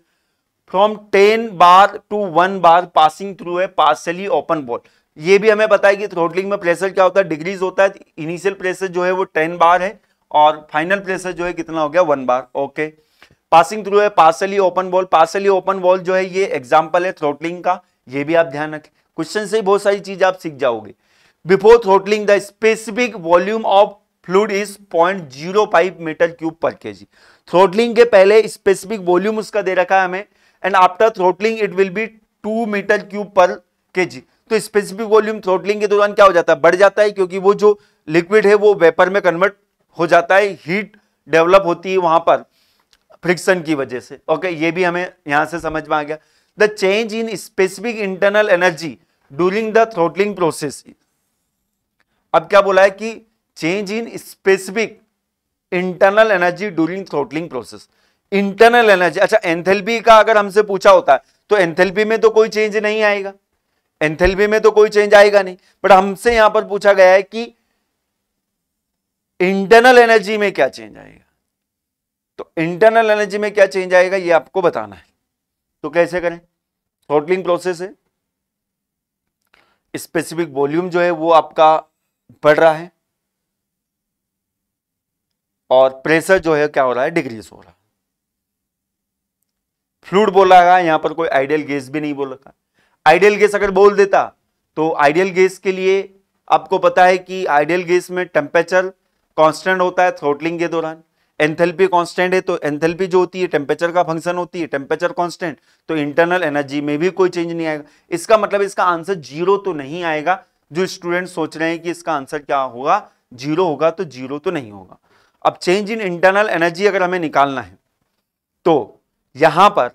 from ten bar to one bar passing through है पार्सली ओपन बॉल ये भी हमें पता है कि थ्रोटलिंग में प्रेशर क्या होता है डिग्रीज होता है इनिशियल प्रेशर जो है वो टेन बार है और फाइनल प्रेशर जो है कितना हो गया one bar okay passing through है partially open valve partially open valve जो है ये एग्जाम्पल है थ्रोटलिंग का ये भी आप ध्यान रखें क्वेश्चन से बहुत सारी चीज आप सीख जाओगे before throttling the specific volume of fluid is point zero five metre cube per K ji throttling के पहले स्पेसिफिक वॉल्यूम उसका दे रखा है हमें after throttling it will be two metre cube per K जी तो स्पेसिफिक वॉल्यूम थ्रोटलिंग के दौरान क्या हो जाता है बढ़ जाता है क्योंकि वो जो लिक्विड है वो वेपर में कन्वर्ट हो जाता है हीट डेवलप होती है वहां पर फ्रिक्शन की वजह से ओके ये भी हमें यहां से समझ में आ गया the change in specific internal energy during the throttling process अब क्या बोला है कि change in specific internal energy during throttling process internal energy अच्छा एंथेल्पी का अगर हमसे पूछा होता है तो एंथेल्पी में तो कोई चेंज नहीं आएगा एंथेल्पी में तो कोई चेंज आएगा नहीं बट हमसे यहां पर पूछा गया है कि इंटरनल एनर्जी में क्या चेंज आएगा तो इंटरनल एनर्जी में क्या चेंज आएगा यह आपको बताना है तो कैसे करें थोटलिंग प्रोसेस है स्पेसिफिक वॉल्यूम जो है वो आपका बढ़ रहा है और प्रेशर जो है क्या हो रहा है डिक्रीज हो रहा है फ्लूड बोला गया यहां पर कोई आइडियल गैस भी नहीं बोल रखा आइडियल गैस अगर बोल देता तो आइडियल गैस के लिए आपको पता है कि आइडियल गैस में टेम्परेचर कांस्टेंट होता है थ्रोटलिंग के दौरान एंथेल्पी कांस्टेंट है तो एंथेल्पी जो होती है टेम्परेचर का फंक्शन होती है टेम्परेचर कांस्टेंट तो इंटरनल एनर्जी में भी कोई चेंज नहीं आएगा इसका मतलब इसका आंसर जीरो तो नहीं आएगा जो स्टूडेंट सोच रहे हैं कि इसका आंसर क्या होगा जीरो होगा तो जीरो तो नहीं होगा अब चेंज इन इंटरनल एनर्जी अगर हमें निकालना है तो यहां पर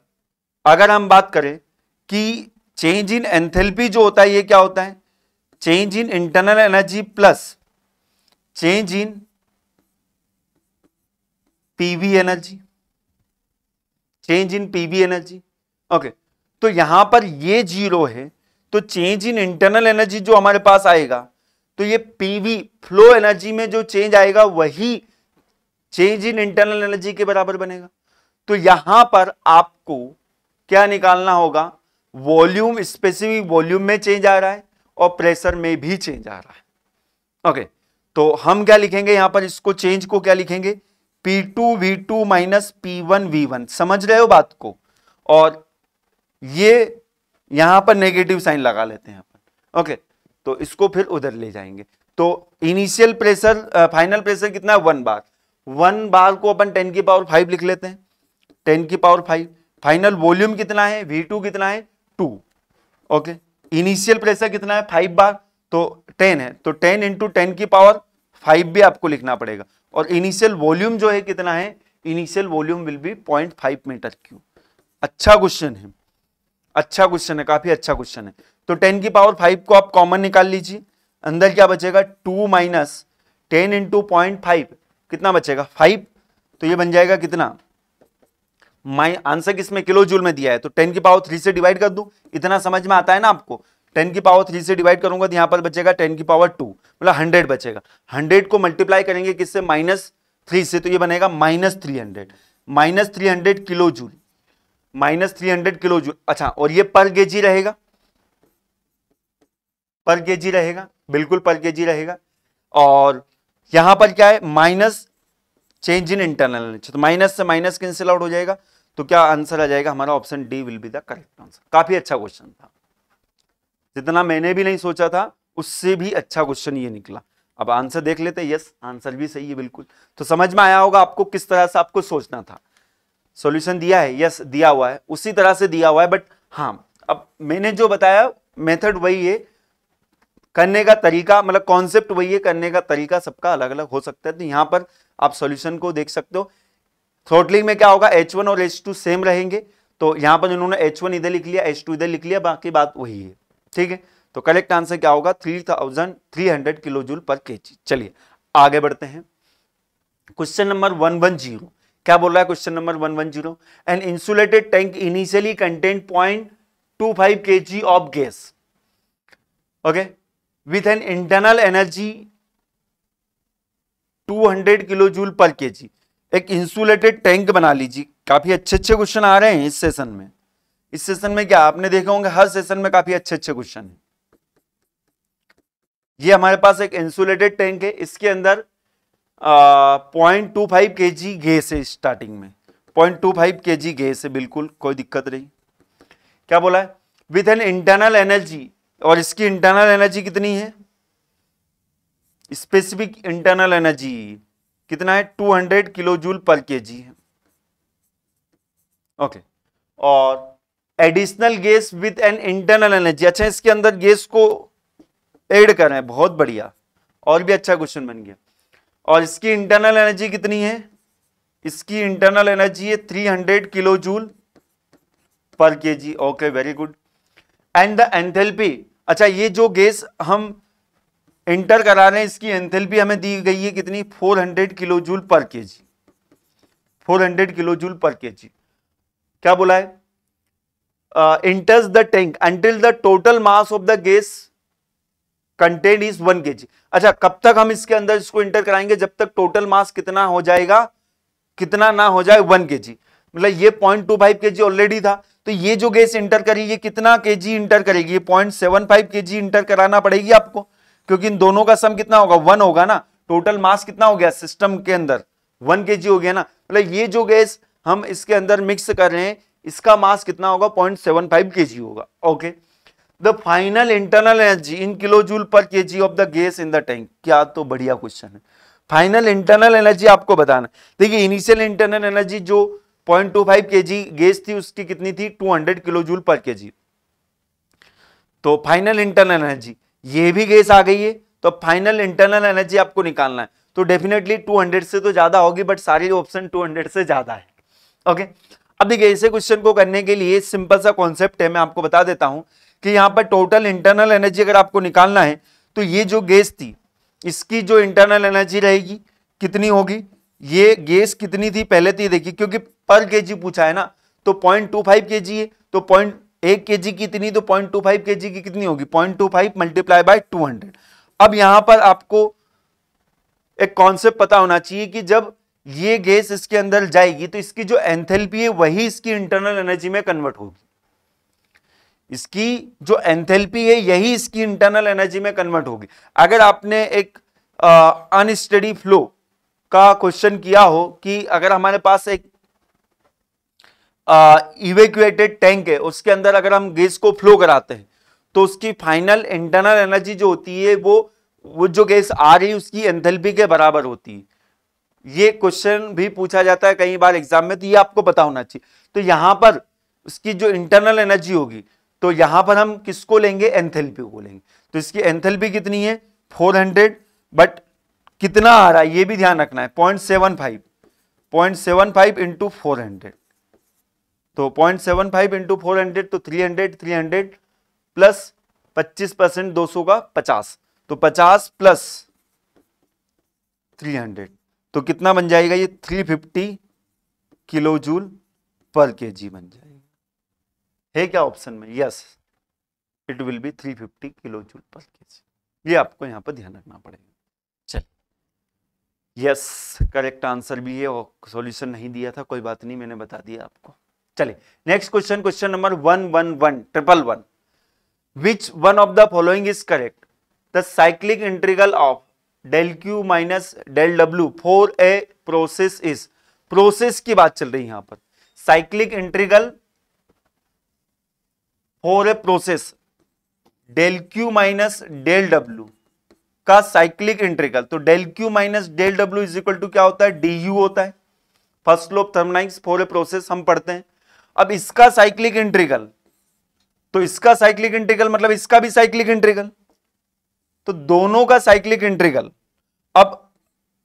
अगर हम बात करें कि चेंज इन एंथेल्पी जो होता है ये क्या होता है change in internal energy plus change in PV energy change in PV energy okay तो यहां पर ये जीरो है तो चेंज इन इंटरनल एनर्जी जो हमारे पास आएगा तो ये पीवी फ्लो एनर्जी में जो चेंज आएगा वही चेंज इन इंटरनल एनर्जी के बराबर बनेगा तो यहां पर आपको क्या निकालना होगा वॉल्यूम स्पेसिफिक वॉल्यूम में चेंज आ रहा है और प्रेशर में भी चेंज आ रहा है ओके तो हम क्या लिखेंगे यहां पर इसको चेंज को क्या लिखेंगे P two V two minus P one V one समझ रहे हो बात को और ये यहां पर नेगेटिव साइन लगा लेते हैं अपन ओके तो इसको फिर उधर ले जाएंगे तो इनिशियल प्रेशर फाइनल प्रेशर कितना है वन बार वन बार को अपन टेन की पावर फाइव लिख लेते हैं टेन की पावर फाइव फाइनल वॉल्यूम कितना है वी टू कितना है टू ओके इनिशियल प्रेशर कितना है फाइव बार तो टेन है तो टेन इंटू टेन की पावर फाइव भी आपको लिखना पड़ेगा और इनिशियल वॉल्यूम जो है कितना है initial volume will be point five metre cube अच्छा क्वेश्चन है अच्छा क्वेश्चन है काफी अच्छा क्वेश्चन है तो टेन की पावर फाइव को आप कॉमन निकाल लीजिए अंदर क्या बचेगा two minus ten into point five कितना बचेगा फाइव तो ये बन जाएगा कितना माई आंसर किसमें किलो जूल में दिया है तो टेन की पावर थ्री से डिवाइड कर दू इतना समझ में आता है ना आपको टेन की पावर थ्री से डिवाइड करूंगा तो यहाँ पर बचेगा टेन की पावर टू मतलब हंड्रेड बचेगा हंड्रेड को मल्टीप्लाई करेंगे किससे माइनस थ्री से तो ये बनेगा minus three hundred minus three hundred kilo joule minus three hundred kilo joule अच्छा और ये पर के जी रहेगा पर के जी रहेगा बिल्कुल पर के जी रहेगा और यहां पर क्या है माइनस चेंज इन इंटरनल तो माइनस से माइनस कैंसिल आउट हो जाएगा तो क्या आंसर आ जाएगा हमारा option D will be the correct answer काफी अच्छा क्वेश्चन था जितना मैंने भी नहीं सोचा था उससे भी अच्छा क्वेश्चन ये निकला अब आंसर देख लेते यस आंसर भी सही है बिल्कुल तो समझ में आया होगा आपको किस तरह से आपको सोचना था सॉल्यूशन दिया है यस दिया हुआ है उसी तरह से दिया हुआ है बट हाँ अब मैंने जो बताया मेथड वही है करने का तरीका मतलब कॉन्सेप्ट वही है करने का तरीका सबका अलग अलग हो सकता है तो यहाँ पर आप सॉल्यूशन को देख सकते हो थ्रोटलिंग में क्या होगा एच वन और एच टू सेम रहेंगे तो यहां पर उन्होंने एच वन इधर लिख लिया एच टू इधर लिख लिया बाकी बात वही है ठीक है तो करेक्ट आंसर क्या होगा three thousand three hundred kilo joule पर के चलिए आगे बढ़ते हैं question number one one zero क्या बोल रहा है question number one one zero an insulated tank initially content point two five K G of gas okay with an internal energy 200 kilo joule पर K जी एक insulated tank बना लीजिए काफी अच्छे अच्छे क्वेश्चन आ रहे हैं इस सेशन में इस सेशन में क्या आपने देखे होंगे हर सेशन में काफी अच्छे अच्छे क्वेश्चन है ये हमारे पास एक इंसुलेटेड टैंक है इसके अंदर point two five K G gas है स्टार्टिंग में point two five K G gas है बिल्कुल कोई दिक्कत नहीं क्या बोला है विथ एन इंटरनल एनर्जी और इसकी इंटरनल एनर्जी कितनी है स्पेसिफिक इंटरनल एनर्जी कितना है 200 किलो जूल पर के जी है ओके okay. और additional gas with an internal energy अच्छा इसके अंदर गैस को ऐड कर रहे हैं बहुत बढ़िया और भी अच्छा क्वेश्चन बन गया और इसकी इंटरनल एनर्जी कितनी है इसकी इंटरनल एनर्जी है 300 किलो जूल पर K G okay very good and the enthalpy अच्छा ये जो गैस हम इंटर करा रहे हैं इसकी एंथेल्पी हमें दी गई है कितनी 400 किलो जूल पर के जी फोर किलो जूल पर के जी क्या बोला है enters the tank until the total mass of the gas content is one K G अच्छा कब तक हम इसके अंदर इसको इंटर कराएंगे जब तक टोटल मास कितना हो जाएगा कितना ना हो जाए वन के जी मतलब ये पॉइंट टू फाइव के जी ऑलरेडी था तो ये जो गैस इंटर करी ये कितना के जी इंटर करेगी ये पॉइंट सेवन फाइव के जी इंटर कराना पड़ेगी आपको क्योंकि इन दोनों का सम कितना होगा वन होगा ना टोटल मास कितना हो गया सिस्टम के अंदर वन के हो गया ना मतलब ये जो गैस हम इसके अंदर मिक्स कर रहे हैं इसका मास कितना होगा point seven five K G होगा okay the final internal energy in kilo joule पर K G of the gas in the tank क्या तो बढ़िया क्वेश्चन है फाइनल इंटरनल एनर्जी आपको बताना देखिए इनिशियल इंटरनल एनर्जी जो point two K G gas थी उसकी कितनी थी हंड्रेड किलो जूल पर जी तो फाइनल इंटरनल एनर्जी ये भी गैस आ गई है तो फाइनल इंटरनल एनर्जी आपको निकालना है तो डेफिनेटली 200 से तो ज्यादा होगी बट सारी ऑप्शन 200 से ज्यादा है ओके अब देखिए ऐसे क्वेश्चन को करने के लिए सिंपल सा कॉन्सेप्ट है मैं आपको बता देता हूं कि यहाँ पर टोटल इंटरनल एनर्जी अगर आपको निकालना है तो ये जो गैस थी इसकी जो इंटरनल एनर्जी रहेगी कितनी होगी ये गैस कितनी थी पहले थी तो देखिए क्योंकि पर के पूछा है ना तो point two five K G है तो पॉइंट एक के जी कितनी तो पॉइंट टू फाइव के जी की कितनी होगी point two five multiply by two hundred अब यहां पर आपको एक कॉन्सेप्ट पता होना चाहिए कि जब ये गैस इसके अंदर जाएगी तो इसकी जो एंथेल्पी है वही इसकी इंटरनल एनर्जी में कन्वर्ट होगी इसकी जो एंथेल्पी है यही इसकी इंटरनल एनर्जी में कन्वर्ट होगी अगर आपने एक अनस्टडी फ्लो का क्वेश्चन किया हो कि अगर हमारे पास एक इवेक्यूएटेड टैंक है उसके अंदर अगर हम गैस को फ्लो कराते हैं तो उसकी फाइनल इंटरनल एनर्जी जो होती है वो वो जो गैस आ रही है उसकी एंथेल्पी के बराबर होती है ये क्वेश्चन भी पूछा जाता है कई बार एग्जाम में तो ये आपको पता होना चाहिए तो यहाँ पर उसकी जो इंटरनल एनर्जी होगी तो यहाँ पर हम किसको लेंगे एंथेल्पी को लेंगे तो इसकी एंथेल्पी कितनी है 400 बट कितना आ रहा है ये भी ध्यान रखना है point point seven five seven five into four hundred तो point seven five into four hundred तो three hundred three hundred plus पच्चीस परसेंट दो सौ का पचास तो पचास प्लस थ्री हंड्रेड तो कितना बन जाएगा ये थ्री फिफ्टी किलो जूल पर के जी बन जाएगा है क्या ऑप्शन में yes it will be three fifty kilo joule पर के जी ये आपको यहां पर ध्यान रखना पड़ेगा यस करेक्ट आंसर भी है और सॉल्यूशन नहीं दिया था कोई बात नहीं मैंने बता दिया आपको चले next question question number one one one triple one which one of the following is correct the cyclic integral of del Q minus del W for a process is process की बात चल रही है यहां पर cyclic integral for a process del Q minus del W का cyclic integral तो del Q minus del W is equal to क्या होता है डी यू होता है first slope thermodynamics for a process हम पढ़ते हैं अब इसका साइक्लिक इंट्रीगल तो इसका साइक्लिक इंट्रीगल मतलब इसका भी साइक्लिक इंट्रीगल तो दोनों का साइक्लिक इंट्रीगल अब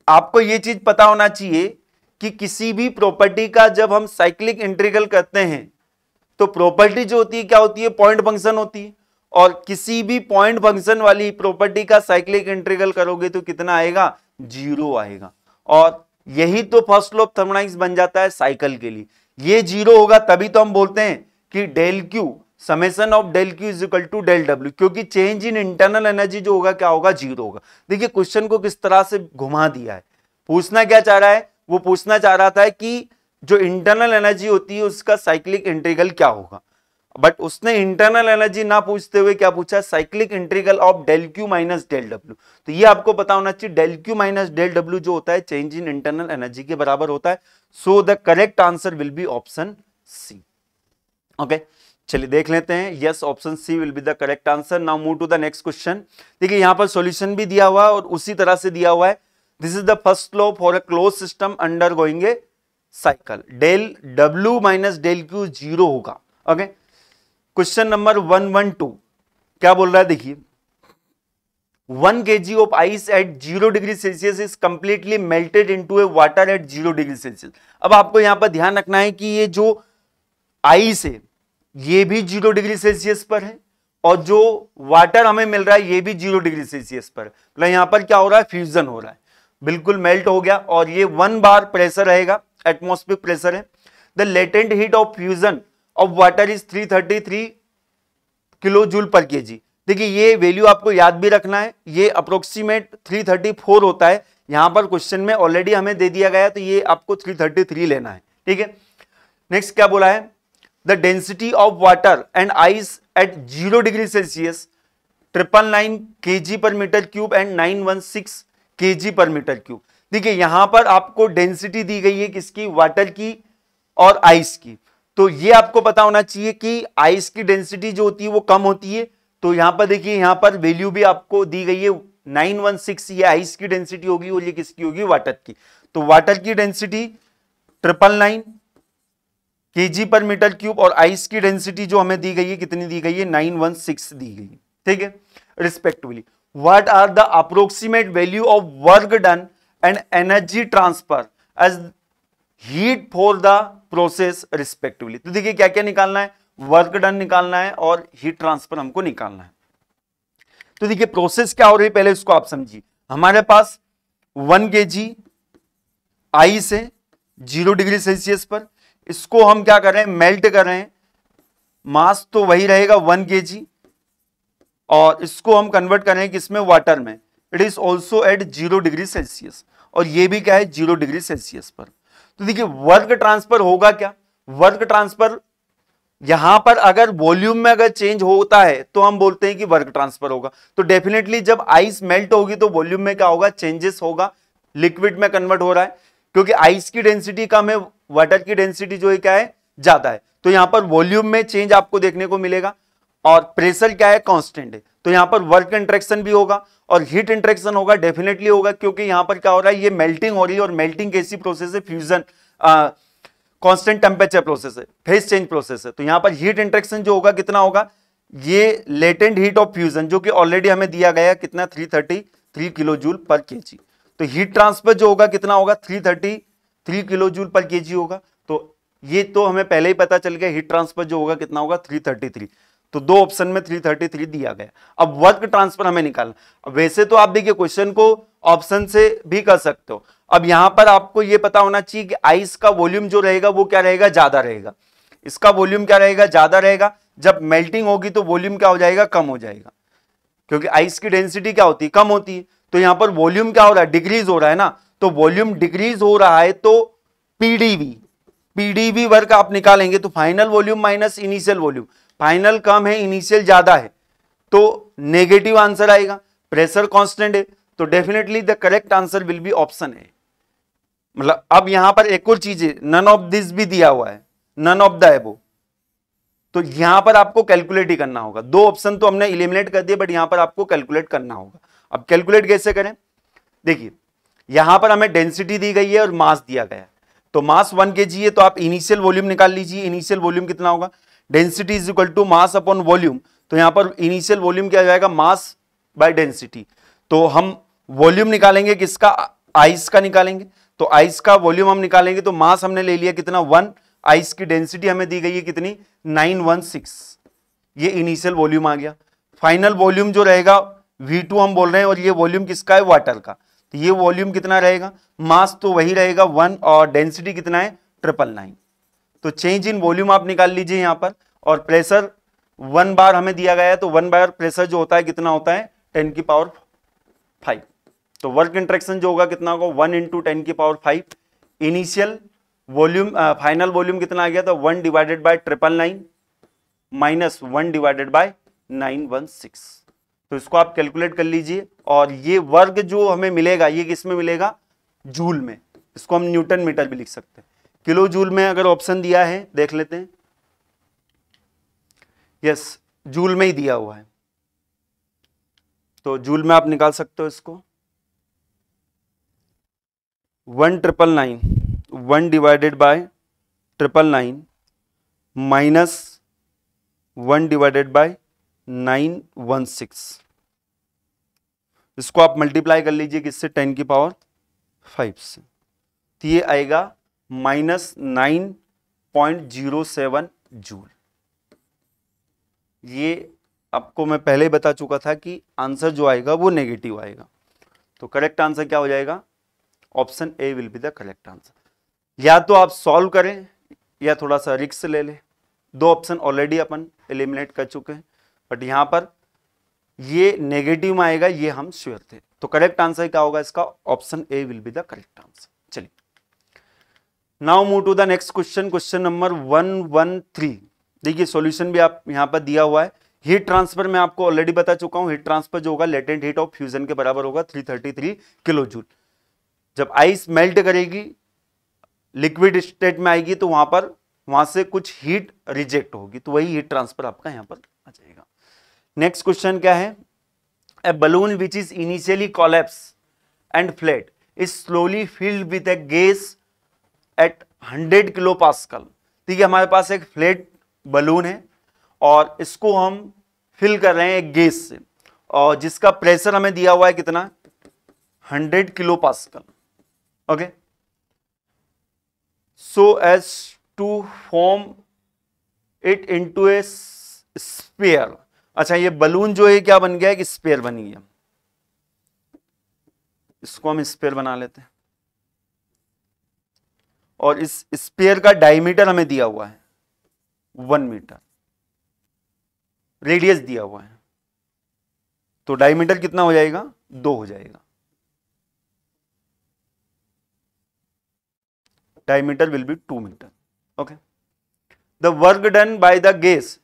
आपको यह चीज पता होना चाहिए कि किसी भी प्रॉपर्टी का जब हम साइक्लिक इंट्रीगल करते हैं तो प्रॉपर्टी जो होती है क्या होती है पॉइंट फंक्शन होती है और किसी भी पॉइंट फंक्शन वाली प्रॉपर्टी का साइक्लिक इंट्रीगल करोगे तो कितना आएगा जीरो आएगा और यही तो फर्स्ट लॉ ऑफ बन जाता है साइकिल के लिए ये जीरो होगा तभी तो हम बोलते हैं कि del Q summation of del Q is equal to del W क्योंकि चेंज इन इंटरनल एनर्जी जो होगा क्या होगा जीरो होगा देखिए क्वेश्चन को किस तरह से घुमा दिया है पूछना क्या चाह रहा है वो पूछना चाह रहा था कि जो इंटरनल एनर्जी होती है उसका साइक्लिक इंटीग्रल क्या होगा बट उसने इंटरनल एनर्जी ना पूछते हुए क्या पूछा cyclic integral of del Q minus del W तो ये आपको पता होना चाहिए del Q minus del W जो होता है चेंज इन इंटरनल एनर्जी के बराबर होता है so the correct answer will be option C okay चलिए देख लेते हैं yes option C will be the correct answer now move to the next question देखिए यहां पर सॉल्यूशन भी दिया हुआ है और उसी तरह से दिया हुआ है this is the first law for a close system undergoing a cycle del W minus del Q zero होगा okay okay? Question number one one two क्या बोल रहा है देखिए one K G of ice at zero degree Celsius is completely melted into a water at zero degree Celsius अब आपको यहां पर ध्यान रखना है कि ये जो आइस है ये भी जीरो डिग्री सेल्सियस पर है और जो वाटर हमें मिल रहा है ये भी जीरो डिग्री सेल्सियस पर मतलब तो यहां पर क्या हो रहा है फ्यूजन हो रहा है बिल्कुल मेल्ट हो गया और ये वन बार प्रेशर रहेगा एटमोस्फेरिक प्रेशर है the latent heat of fusion of water is 333 kilo joule पर के जी देखिए ये वैल्यू आपको याद भी रखना है ये अप्रोक्सीमेट 334 होता है यहां पर क्वेश्चन में ऑलरेडी हमें दे दिया गया तो ये आपको 333 लेना है ठीक है नेक्स्ट क्या बोला है the density of water and ice at zero degree Celsius triple nine K G per metre cube and nine one six K G per metre cube देखिए यहां पर आपको डेंसिटी दी गई है किसकी वाटर की और आइस की तो ये आपको पता होना चाहिए कि आइस की डेंसिटी जो होती है वो कम होती है तो यहां पर देखिए यहां पर वैल्यू भी आपको दी गई है सिक्स ये आइस की डेंसिटी होगी और ये किसकी होगी वाटर की तो वाटर की density triple nine K G per metre cube और आइस की डेंसिटी जो हमें दी गई है कितनी दी गई है नाइन वन सिक्स दी गई ठीक है respectively what are the approximate value of work done and energy transfer as heat for the process respectively तो देखिए क्या क्या निकालना है वर्क डन निकालना है और हीट ट्रांसफर हमको निकालना है तो देखिए प्रोसेस क्या हो रही है पहले इसको आप समझिए हमारे पास वन के जी आई से जीरो डिग्री सेल्सियस पर इसको हम क्या कर रहे हैं मेल्ट कर रहे हैं मास तो वही रहेगा वन के जी और इसको हम कन्वर्ट कर रहे हैं किसमें वाटर में it is also at zero degree Celsius और ये भी क्या है जीरो डिग्री सेल्सियस पर तो देखिए वर्क ट्रांसफर होगा क्या वर्क ट्रांसफर यहां पर अगर वॉल्यूम में अगर चेंज होता है तो हम बोलते हैं कि वर्क ट्रांसफर होगा तो डेफिनेटली जब आइस मेल्ट होगी तो वॉल्यूम में क्या होगा चेंजेस होगा लिक्विड में कन्वर्ट हो रहा है क्योंकि आइस की डेंसिटी कम है वाटर की डेंसिटी जो है क्या है ज्यादा है तो यहां पर वॉल्यूम में चेंज आपको देखने को मिलेगा और प्रेशर क्या है कांस्टेंट है तो यहां पर वर्क इंट्रेक्शन भी होगा और हीट इंट्रेक्शन होगा डेफिनेटली होगा क्योंकि यहां पर क्या हो रहा है ये मेल्टिंग हो रही है और मेल्टिंग कैसी प्रोसेस है फ्यूजन कांस्टेंट टेम्परेचर प्रोसेस है फेस चेंज प्रोसेस है तो यहां पर हीट इंट्रेक्शन जो होगा कितना होगा ये लेटेंट हीट ऑफ फ्यूजन जो कि ऑलरेडी हमें दिया गया कितना three thirty three kilo joule पर के जी तो हीट ट्रांसफर जो होगा कितना होगा three thirty three kilo joule पर के जी होगा तो ये तो हमें पहले ही पता चल गया हीट ट्रांसफर जो होगा कितना होगा थ्री थर्टी थ्री तो दो ऑप्शन में 333 दिया गया अब वर्क ट्रांसफर हमें निकालना वैसे तो आप देखिए क्वेश्चन को ऑप्शन से भी कर सकते हो अब यहां पर आपको यह पता होना चाहिए कि आइस का वॉल्यूम जो रहेगा वो क्या रहेगा ज्यादा रहेगा इसका वॉल्यूम क्या रहेगा ज्यादा रहेगा जब मेल्टिंग होगी तो वॉल्यूम क्या हो जाएगा कम हो जाएगा क्योंकि आइस की डेंसिटी क्या होती है कम होती है तो यहां पर वॉल्यूम क्या हो रहा है डिक्रीज हो रहा है ना तो वॉल्यूम डिक्रीज हो रहा है तो पीडीवी पीडीवी वर्क आप निकालेंगे तो final volume minus initial volume final कम है इनिशियल ज्यादा है तो नेगेटिव आंसर आएगा प्रेशर कांस्टेंट है तो definitely the correct answer will be option है मतलब अब यहां पर एक और चीज है नन ऑफ दिस भी दिया हुआ है नन ऑफ द एबो तो यहां पर आपको कैलकुलेट ही करना होगा दो ऑप्शन तो हमने इलिमिनेट कर दिए बट यहां पर आपको कैलकुलेट करना होगा अब कैलकुलेट कैसे करें देखिए यहां पर हमें डेंसिटी दी गई है और मास दिया गया है तो मास वन के जी है तो आप इनिशियल वॉल्यूम निकाल लीजिए इनिशियल वॉल्यूम कितना होगा density is equal to mass upon volume तो यहाँ पर इनिशियल वॉल्यूम क्या जाएगा मास बाय डेंसिटी तो हम वॉल्यूम निकालेंगे किसका आइस का निकालेंगे तो आइस का वॉल्यूम हम निकालेंगे तो मास हमने ले लिया कितना वन आइस की डेंसिटी हमें दी गई है कितनी नाइन वन सिक्स ये इनिशियल वॉल्यूम आ गया फाइनल वॉल्यूम जो रहेगा वी टू हम बोल रहे हैं और ये वॉल्यूम किसका है वाटर का तो ये वॉल्यूम कितना रहेगा मास तो वही रहेगा वन और डेंसिटी कितना है ट्रिपल नाइन तो चेंज इन वॉल्यूम आप निकाल लीजिए यहां पर और प्रेशर वन बार हमें दिया गया है तो वन बार प्रेशर जो होता है कितना होता है टेन की पावर फाइव तो वर्क इंट्रेक्शन जो होगा कितना होगा वन इंटू टेन की power five initial volume final volume कितना आ गया था one divided by triple nine minus one divided by nine one six तो इसको आप कैलकुलेट कर लीजिए और ये वर्ग जो हमें मिलेगा ये किस में मिलेगा जूल में इसको हम न्यूटन मीटर भी लिख सकते हैं किलो जूल में अगर ऑप्शन दिया है देख लेते हैं यस जूल में ही दिया हुआ है तो जूल में आप निकाल सकते हो इसको one triple nine one divided by triple nine minus one divided by nine one six इसको आप मल्टीप्लाई कर लीजिए किससे टेन की पावर फाइव से तो ये आएगा minus nine point zero seven joule ये आपको मैं पहले बता चुका था कि आंसर जो आएगा वो नेगेटिव आएगा तो करेक्ट आंसर क्या हो जाएगा option A will be the correct answer या तो आप सॉल्व करें या थोड़ा सा रिक्स ले लें दो ऑप्शन ऑलरेडी अपन एलिमिनेट कर चुके हैं बट यहाँ पर ये नेगेटिव में आएगा ये हम श्योर थे तो करेक्ट आंसर क्या होगा इसका option A will be the correct answer चलिए now move to the next question question number one one three देखिए सॉल्यूशन भी आप यहाँ पर दिया हुआ है हीट ट्रांसफर मैं आपको ऑलरेडी बता चुका हूँ हीट ट्रांसफर जो होगा लेटेंट हीट ऑफ फ्यूजन के बराबर होगा 333 किलो जूल जब आइस मेल्ट करेगी लिक्विड स्टेट में आएगी तो वहां पर वहां से कुछ हीट रिजेक्ट होगी तो वही हीट ट्रांसफर आपका यहाँ पर आ जाएगा नेक्स्ट क्वेश्चन क्या है a balloon which is initially collapse and flat is slowly filled with a gas at 100 kilo pascal ठीक है हमारे पास एक फ्लेट बलून है और इसको हम फिल कर रहे हैं एक गैस से और जिसका प्रेशर हमें दिया हुआ है कितना 100 kilo pascal okay so as to form it into a sphere अच्छा ये बलून जो है क्या बन गया एक स्पेयर बन गया इसको हम स्पेयर बना लेते हैं और इस स्पेयर का डायमीटर हमें दिया हुआ है वन मीटर रेडियस दिया हुआ है तो डायमीटर कितना हो जाएगा दो हो जाएगा diameter will be two metre okay the work done by the gas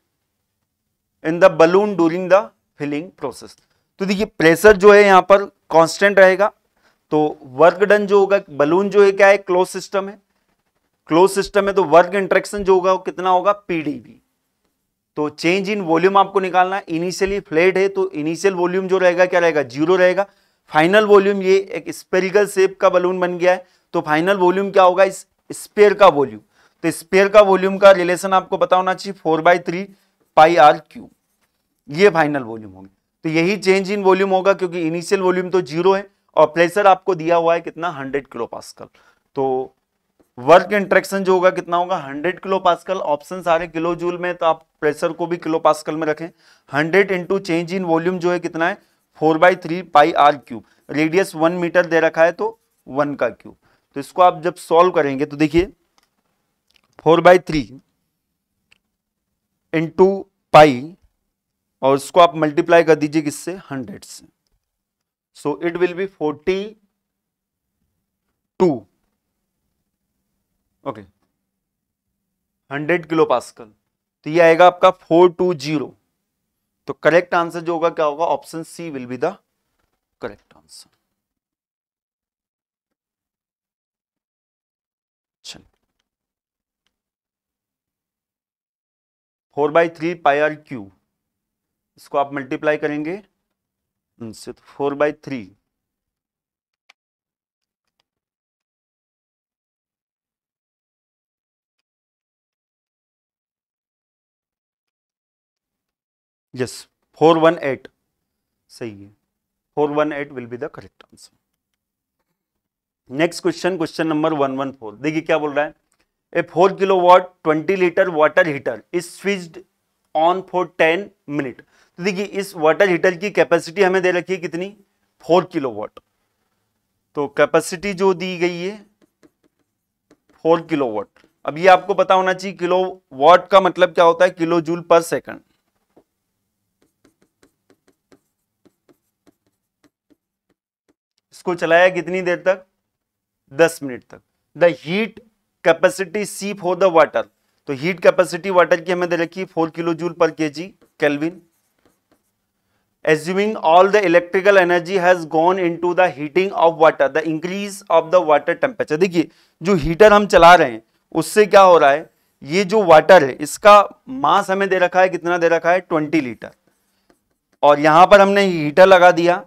in the balloon during the filling process तो देखिए प्रेशर जो है यहां पर कांस्टेंट रहेगा तो वर्क डन जो होगा बलून जो है क्या है क्लोज सिस्टम है क्लोज सिस्टम है तो वर्क इंट्रेक्शन जो होगा वो कितना होगा पीडीबी तो चेंज इन वॉल्यूम आपको निकालना है इनिशियली फ्लैट है तो इनिशियल वॉल्यूम जो रहेगा क्या रहेगा जीरो रहेगा फाइनल वॉल्यूम ये एक स्पेरिकल शेप का बलून बन गया है तो फाइनल वॉल्यूम क्या होगा इस स्पेयर का वॉल्यूम तो स्पेयर का वॉल्यूम का रिलेशन आपको बताना होना चाहिए four by three pi r cube ये फाइनल वॉल्यूम होगी तो यही चेंज इन वॉल्यूम होगा क्योंकि इनिशियल वॉल्यूम तो जीरो है और प्रेशर आपको दिया हुआ है कितना हंड्रेड किलो पास तो वर्क इंट्रेक्शन जो होगा कितना होगा 100 किलो पास्कल ऑप्शन सारे किलो जूल में तो आप प्रेशर को भी किलो पास्कल में रखें 100 इंटू चेंज इन वॉल्यूम जो है कितना है four by three pi r cube radius one metre दे रखा है तो वन का क्यूब तो इसको आप जब सॉल्व करेंगे तो देखिए four by three into pi और इसको आप मल्टीप्लाई कर दीजिए किससे हंड्रेड से so it will be forty two okay hundred kilo pascal तो ये आएगा आपका फोर टू जीरो तो करेक्ट आंसर जो होगा क्या होगा option C will be the correct answer four by three pi r cube इसको आप मल्टीप्लाई करेंगे तो four by three yes four one eight सही है four one eight will be the correct answer next question question number one one four देखिए क्या बोल रहा है a four kilo watt twenty litre water heater is switched on for ten minute तो देखिए इस वाटर हीटर की capacity हमें दे रखी है कितनी फोर किलो वॉट तो कैपेसिटी जो दी गई है फोर किलो वॉट अब ये आपको पता होना चाहिए किलो वॉट का मतलब क्या होता है किलो जूल पर सेकंड इसको चलाया कितनी देर तक 10 मिनट तक the heat capacity C for the water तो हीट कैपेसिटी वाटर की हमें दे रखी है फोर किलो जूल पर K G kelvin assuming all the electrical energy has gone into the heating of water the increase of the water temperature देखिए जो heater हम चला रहे हैं उससे क्या हो रहा है ये जो वाटर है इसका मास हमें दे रखा है कितना दे रखा है 20 लीटर और यहां पर हमने हीटर लगा दिया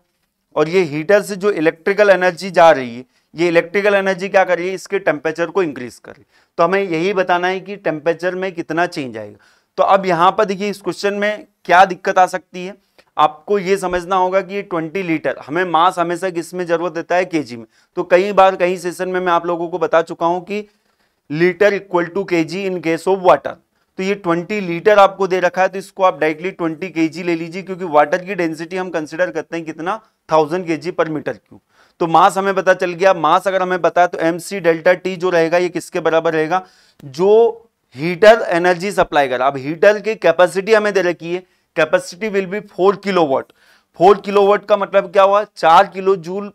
और ये हीटर से जो इलेक्ट्रिकल एनर्जी जा रही है ये इलेक्ट्रिकल एनर्जी क्या कर रही है इसके टेम्परेचर को इंक्रीज कर रही है तो हमें यही बताना है कि टेम्परेचर में कितना चेंज आएगा तो अब यहाँ पर देखिए इस क्वेश्चन में क्या दिक्कत आ सकती है आपको ये समझना होगा कि ये 20 लीटर हमें मास हमेशा किसमें जरूरत देता है केजी में तो कई बार कई सेशन में मैं आप लोगों को बता चुका हूँ कि litre equal to KG in case of water तो ये 20 लीटर आपको दे रखा है तो इसको आप डायरेक्टली 20 के ले लीजिए क्योंकि वाटर की डेंसिटी हम कंसिडर करते हैं कितना थाउजेंड के पर मीटर क्यूब तो मास हमें पता चल गया मास अगर हमें पता है तो एम डेल्टा टी जो रहेगा ये किसके बराबर रहेगा जो हीटर एनर्जी सप्लाई कर अब हीटर की कैपेसिटी हमें दे रखी है capacity will be four kilo watt four kilo watt का मतलब क्या हुआ चार kilo joule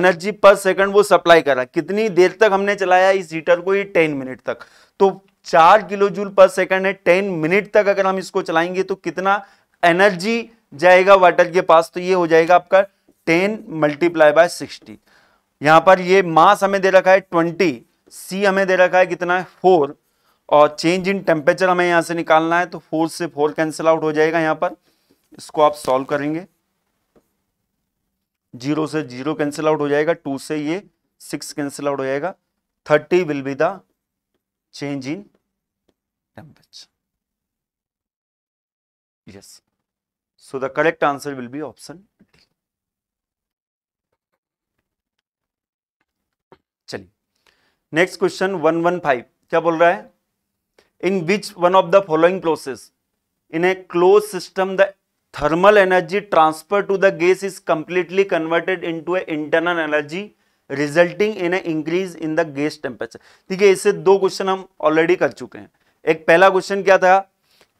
energy per second वो सप्लाई कर रहा कितनी देर तक हमने चलाया इस हीटर को ये टेन मिनट तक तो चार किलो जूल पर सेकंड है टेन मिनट तक अगर हम इसको चलाएंगे तो कितना एनर्जी जाएगा वाटर के पास तो ये हो जाएगा आपका टेन मल्टीप्लाई बाय सिक्सटी यहां पर ये मास हमें दे रखा है ट्वेंटी सी हमें दे रखा है कितना है फोर और चेंज इन टेम्परेचर हमें यहां से निकालना है तो फोर से फोर कैंसिल आउट हो जाएगा यहां पर इसको आप सॉल्व करेंगे जीरो से जीरो कैंसिल आउट हो जाएगा टू से ये सिक्स कैंसिल आउट हो जाएगा thirty will be the change in temperature. Yes. So the correct answer will be option D. चलिए next question one one five क्या बोल रहा है in which one of the following process in a close system the thermal energy transfer to the gas is completely converted into a internal energy resulting in a increase in the gas temperature ठीक है इससे दो question हम already कर चुके हैं एक पहला क्वेश्चन क्या था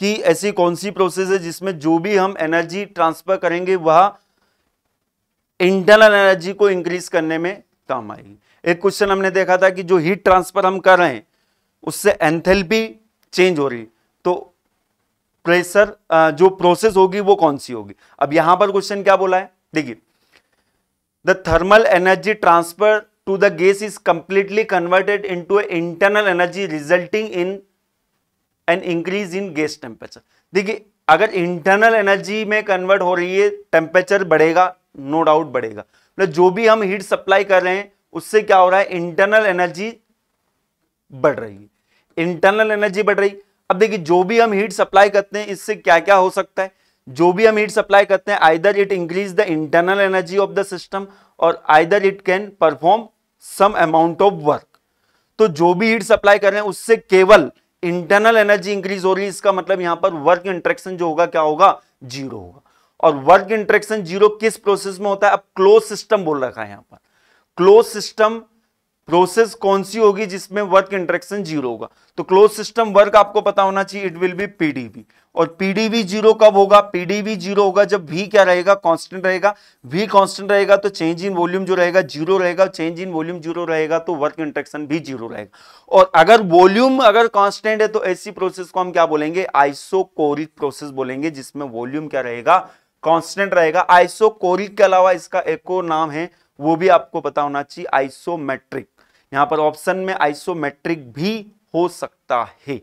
कि ऐसी कौन सी प्रोसेस है जिसमें जो भी हम एनर्जी ट्रांसफर करेंगे वह इंटरनल एनर्जी को इंक्रीज करने में काम आएगी एक क्वेश्चन हमने देखा था कि जो हीट ट्रांसफर हम कर रहे हैं उससे एंथेल्पी चेंज हो रही तो प्रेशर जो प्रोसेस होगी वो कौन सी होगी अब यहां पर क्वेश्चन क्या बोला है देखिए the thermal energy transfer to the gas is completely converted into a internal energy resulting in and increase in gas temperature देखिए अगर इंटरनल एनर्जी में कन्वर्ट हो रही है टेम्परेचर बढ़ेगा नो no डाउट बढ़ेगा मतलब जो भी हम हीट सप्लाई कर रहे हैं उससे क्या हो रहा है इंटरनल एनर्जी बढ़ रही है इंटरनल एनर्जी बढ़ रही अब देखिए जो भी हम हीट सप्लाई करते हैं इससे क्या क्या हो सकता है जो भी हम हीट सप्लाई करते हैं either it increase the internal energy of the system और either it can perform some amount of work तो जो भी हीट सप्लाई कर रहे हैं उससे केवल इंटरनल एनर्जी इंक्रीज हो रही है इसका मतलब यहां पर वर्क इंट्रेक्शन जो होगा क्या होगा जीरो होगा और वर्क इंट्रेक्शन जीरो किस प्रोसेस में होता है अब क्लोज सिस्टम बोल रखा है यहां पर क्लोज सिस्टम प्रोसेस कौन सी होगी जिसमें वर्क इंट्रेक्शन जीरो होगा तो क्लोज सिस्टम वर्क आपको पता होना चाहिए इट विल बी पीडीबी और पीडीवी जीरो कब होगा पीडीवी जीरो होगा जब वी क्या रहेगा कांस्टेंट रहेगा वी कांस्टेंट रहेगा तो चेंज इन वॉल्यूम जो रहेगा जीरो रहेगा चेंज इन वॉल्यूम जीरो रहेगा तो वर्क इंट्रेक्शन भी जीरो रहेगा और अगर वॉल्यूम अगर कांस्टेंट है तो ऐसी प्रोसेस को हम क्या बोलेंगे आइसोकोरिक प्रोसेस बोलेंगे जिसमें वॉल्यूम क्या रहेगा कॉन्स्टेंट रहेगा आइसोकोरिक के अलावा इसका एक और नाम है वो भी आपको पता होना चाहिए आइसोमेट्रिक यहां पर ऑप्शन में आइसोमेट्रिक भी हो सकता है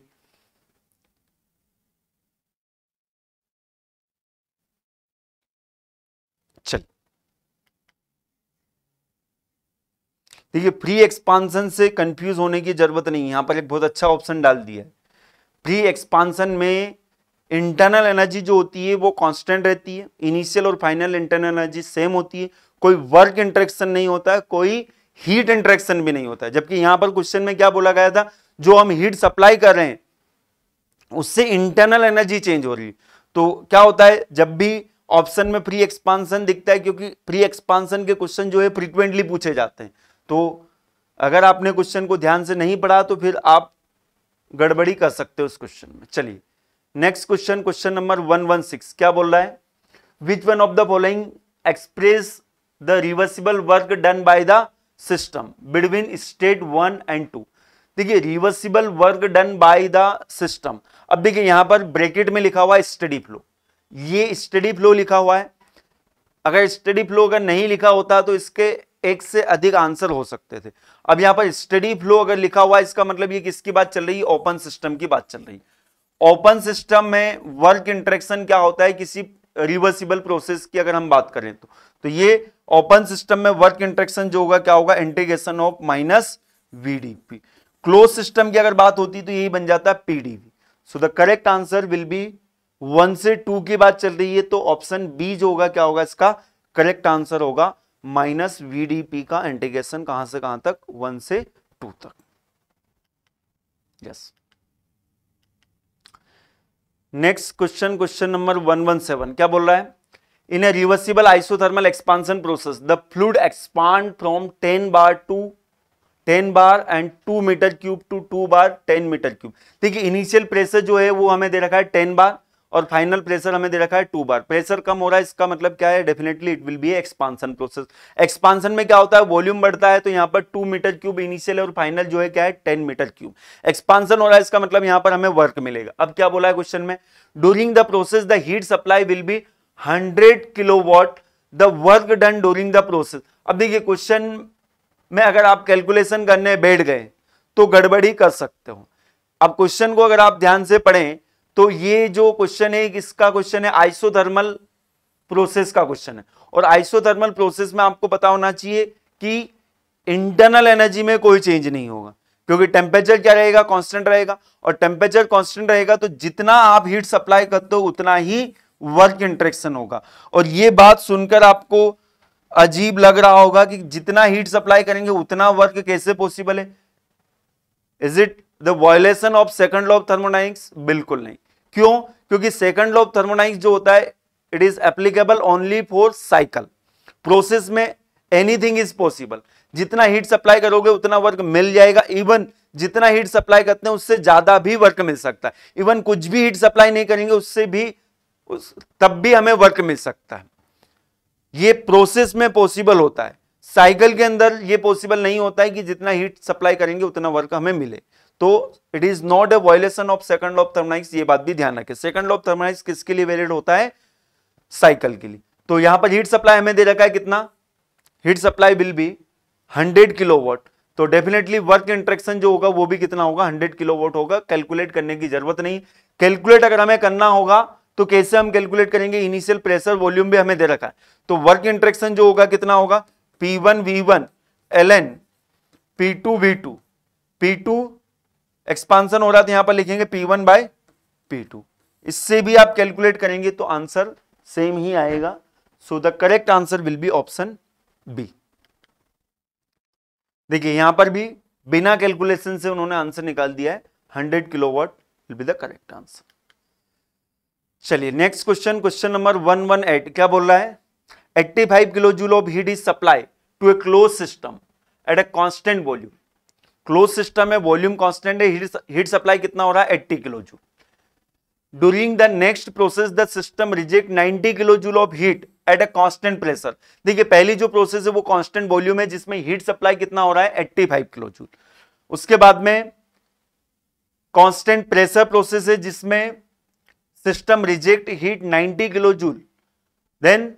देखिए फ्री एक्सपांसन से कंफ्यूज होने की जरूरत नहीं यहां पर एक बहुत अच्छा ऑप्शन डाल दिया है फ्री एक्सपांसन में इंटरनल एनर्जी जो होती है वो कांस्टेंट रहती है इनिशियल और फाइनल इंटरनल एनर्जी सेम होती है कोई वर्क इंटरेक्शन नहीं होता है कोई हीट इंटरेक्शन भी नहीं होता है जबकि यहां पर क्वेश्चन में क्या बोला गया था जो हम हीट सप्लाई कर रहे हैं उससे इंटरनल एनर्जी चेंज हो रही है तो क्या होता है जब भी ऑप्शन में फ्री एक्सपांसन दिखता है क्योंकि फ्री एक्सपांसन के क्वेश्चन जो है फ्रीक्वेंटली पूछे जाते हैं तो अगर आपने क्वेश्चन को ध्यान से नहीं पढ़ा तो फिर आप गड़बड़ी कर सकते हो उस क्वेश्चन में चलिए नेक्स्ट क्वेश्चन क्वेश्चन नंबर 116 क्या बोल रहा है which one of the following express the reversible work done by the system between state one and two देखिए reversible work done by the system अब देखिए यहां पर ब्रैकेट में लिखा हुआ है स्टडी फ्लो ये स्टडी फ्लो लिखा हुआ है अगर स्टडी फ्लो अगर नहीं लिखा होता तो इसके एक से अधिक आंसर हो सकते थे अब यहां पर स्टडी फ्लो अगर लिखा हुआ है इसका मतलब ये किसकी बात चल रही है ओपन सिस्टम की बात चल रही है ओपन सिस्टम में वर्क इंटरेक्शन क्या होता है किसी रिवर्सिबल प्रोसेस की अगर हम बात करें तो तो ये ओपन सिस्टम में वर्क इंटरेक्शन जो होगा क्या होगा integration of minus VDP close system की अगर बात होती तो यही बन जाता है PDP so the correct answer will be one से टू की बात चल रही है तो ऑप्शन बी जो होगा क्या होगा इसका करेक्ट आंसर होगा माइनस वीडीपी का इंटीग्रेशन कहां से कहां तक वन से टू तक yes next question question number one one seven क्या बोल रहा है in a reversible isothermal expansion process the fluid expand from ten bar to ten bar and two metre cube to two bar ten metre cube देखिए initial pressure जो है वो हमें दे रखा है टेन बार और फाइनल प्रेशर हमें दे रखा है टू बार प्रेशर कम हो रहा है इसका मतलब क्या है definitely it will be expansion process expansion में क्या होता है वॉल्यूम बढ़ता है तो यहाँ पर टू मीटर क्यूब इनिशियल और फाइनल जो है क्या है टेन मीटर क्यूब एक्सपांसन हो रहा है इसका मतलब यहाँ पर हमें वर्क मिलेगा अब क्या बोला है क्वेश्चन में during the process the heat supply will be hundred kilo watt the work done during the process अब देखिए क्वेश्चन में अगर आप कैलकुलेशन करने बैठ गए तो गड़बड़ी कर सकते हो अब क्वेश्चन को अगर आप ध्यान से पढ़ें तो ये जो क्वेश्चन है किसका क्वेश्चन है आइसोथर्मल प्रोसेस का क्वेश्चन है और आइसोथर्मल प्रोसेस में आपको पता होना चाहिए कि इंटरनल एनर्जी में कोई चेंज नहीं होगा क्योंकि टेम्परेचर क्या रहेगा कांस्टेंट रहेगा और टेम्परेचर कांस्टेंट रहेगा तो जितना आप हीट सप्लाई करते हो उतना ही वर्क इंट्रेक्शन होगा और ये बात सुनकर आपको अजीब लग रहा होगा कि जितना हीट सप्लाई करेंगे उतना वर्क कैसे पॉसिबल है is it the violation of second law of thermodynamics बिल्कुल नहीं क्यों क्योंकि सेकंड लॉ ऑफ थर्मोडाइनिक्स जो होता है it is applicable only for cycle process में एनीथिंग इज पॉसिबल जितना हीट सप्लाई करोगे उतना वर्क मिल जाएगा इवन जितना हीट सप्लाई करते हैं उससे ज्यादा भी वर्क मिल सकता है इवन कुछ भी हीट सप्लाई नहीं करेंगे उससे भी उस, तब भी हमें वर्क मिल सकता है ये प्रोसेस में पॉसिबल होता है साइकिल के अंदर ये पॉसिबल नहीं होता है कि जितना हीट सप्लाई करेंगे उतना वर्क हमें मिले तो it is not a violation of second law of thermodynamics ये बात भी ध्यान रखें सेकंड लॉ ऑफ थर्मोडाइनिक्स किसके लिए वैलिड होता है साइकिल के लिए तो यहां पर हीट सप्लाई हमें दे रखा है कितना हीट सप्लाई बिल भी 100 किलोवाट तो डेफिनेटली वर्क इंट्रेक्शन जो होगा वो भी कितना होगा 100 किलोवाट होगा कैलकुलेट करने की जरूरत नहीं कैलकुलेट अगर हमें करना होगा तो कैसे हम कैलकुलेट करेंगे इनिशियल प्रेशर वॉल्यूम भी हमें दे रखा है तो वर्क इंट्रेक्शन जो होगा कितना होगा P one V one L N P two V two P two expansion हो रहा था तो यहां पर लिखेंगे P one by P two इससे भी आप कैलकुलेट करेंगे तो आंसर सेम ही आएगा so the correct answer will be option B देखिए यहां पर भी बिना कैलकुलेशन से उन्होंने आंसर निकाल दिया है hundred kilowatt will be the correct answer चलिए next question question number one one eight क्या बोल रहा है eighty five kilo joule of heat is supply to a close system at a constant volume close system है volume constant है heat supply कितना हो रहा है 80 kilo joule during the next process the system reject 90 kilo joule of heat at a constant pressure देखिए पहली जो process है वो कांस्टेंट वॉल्यूम है जिसमें हीट सप्लाई कितना हो रहा है 85 किलो जूल उसके बाद में कॉन्स्टेंट प्रेशर प्रोसेस है जिसमें system reject heat ninety kilo joule then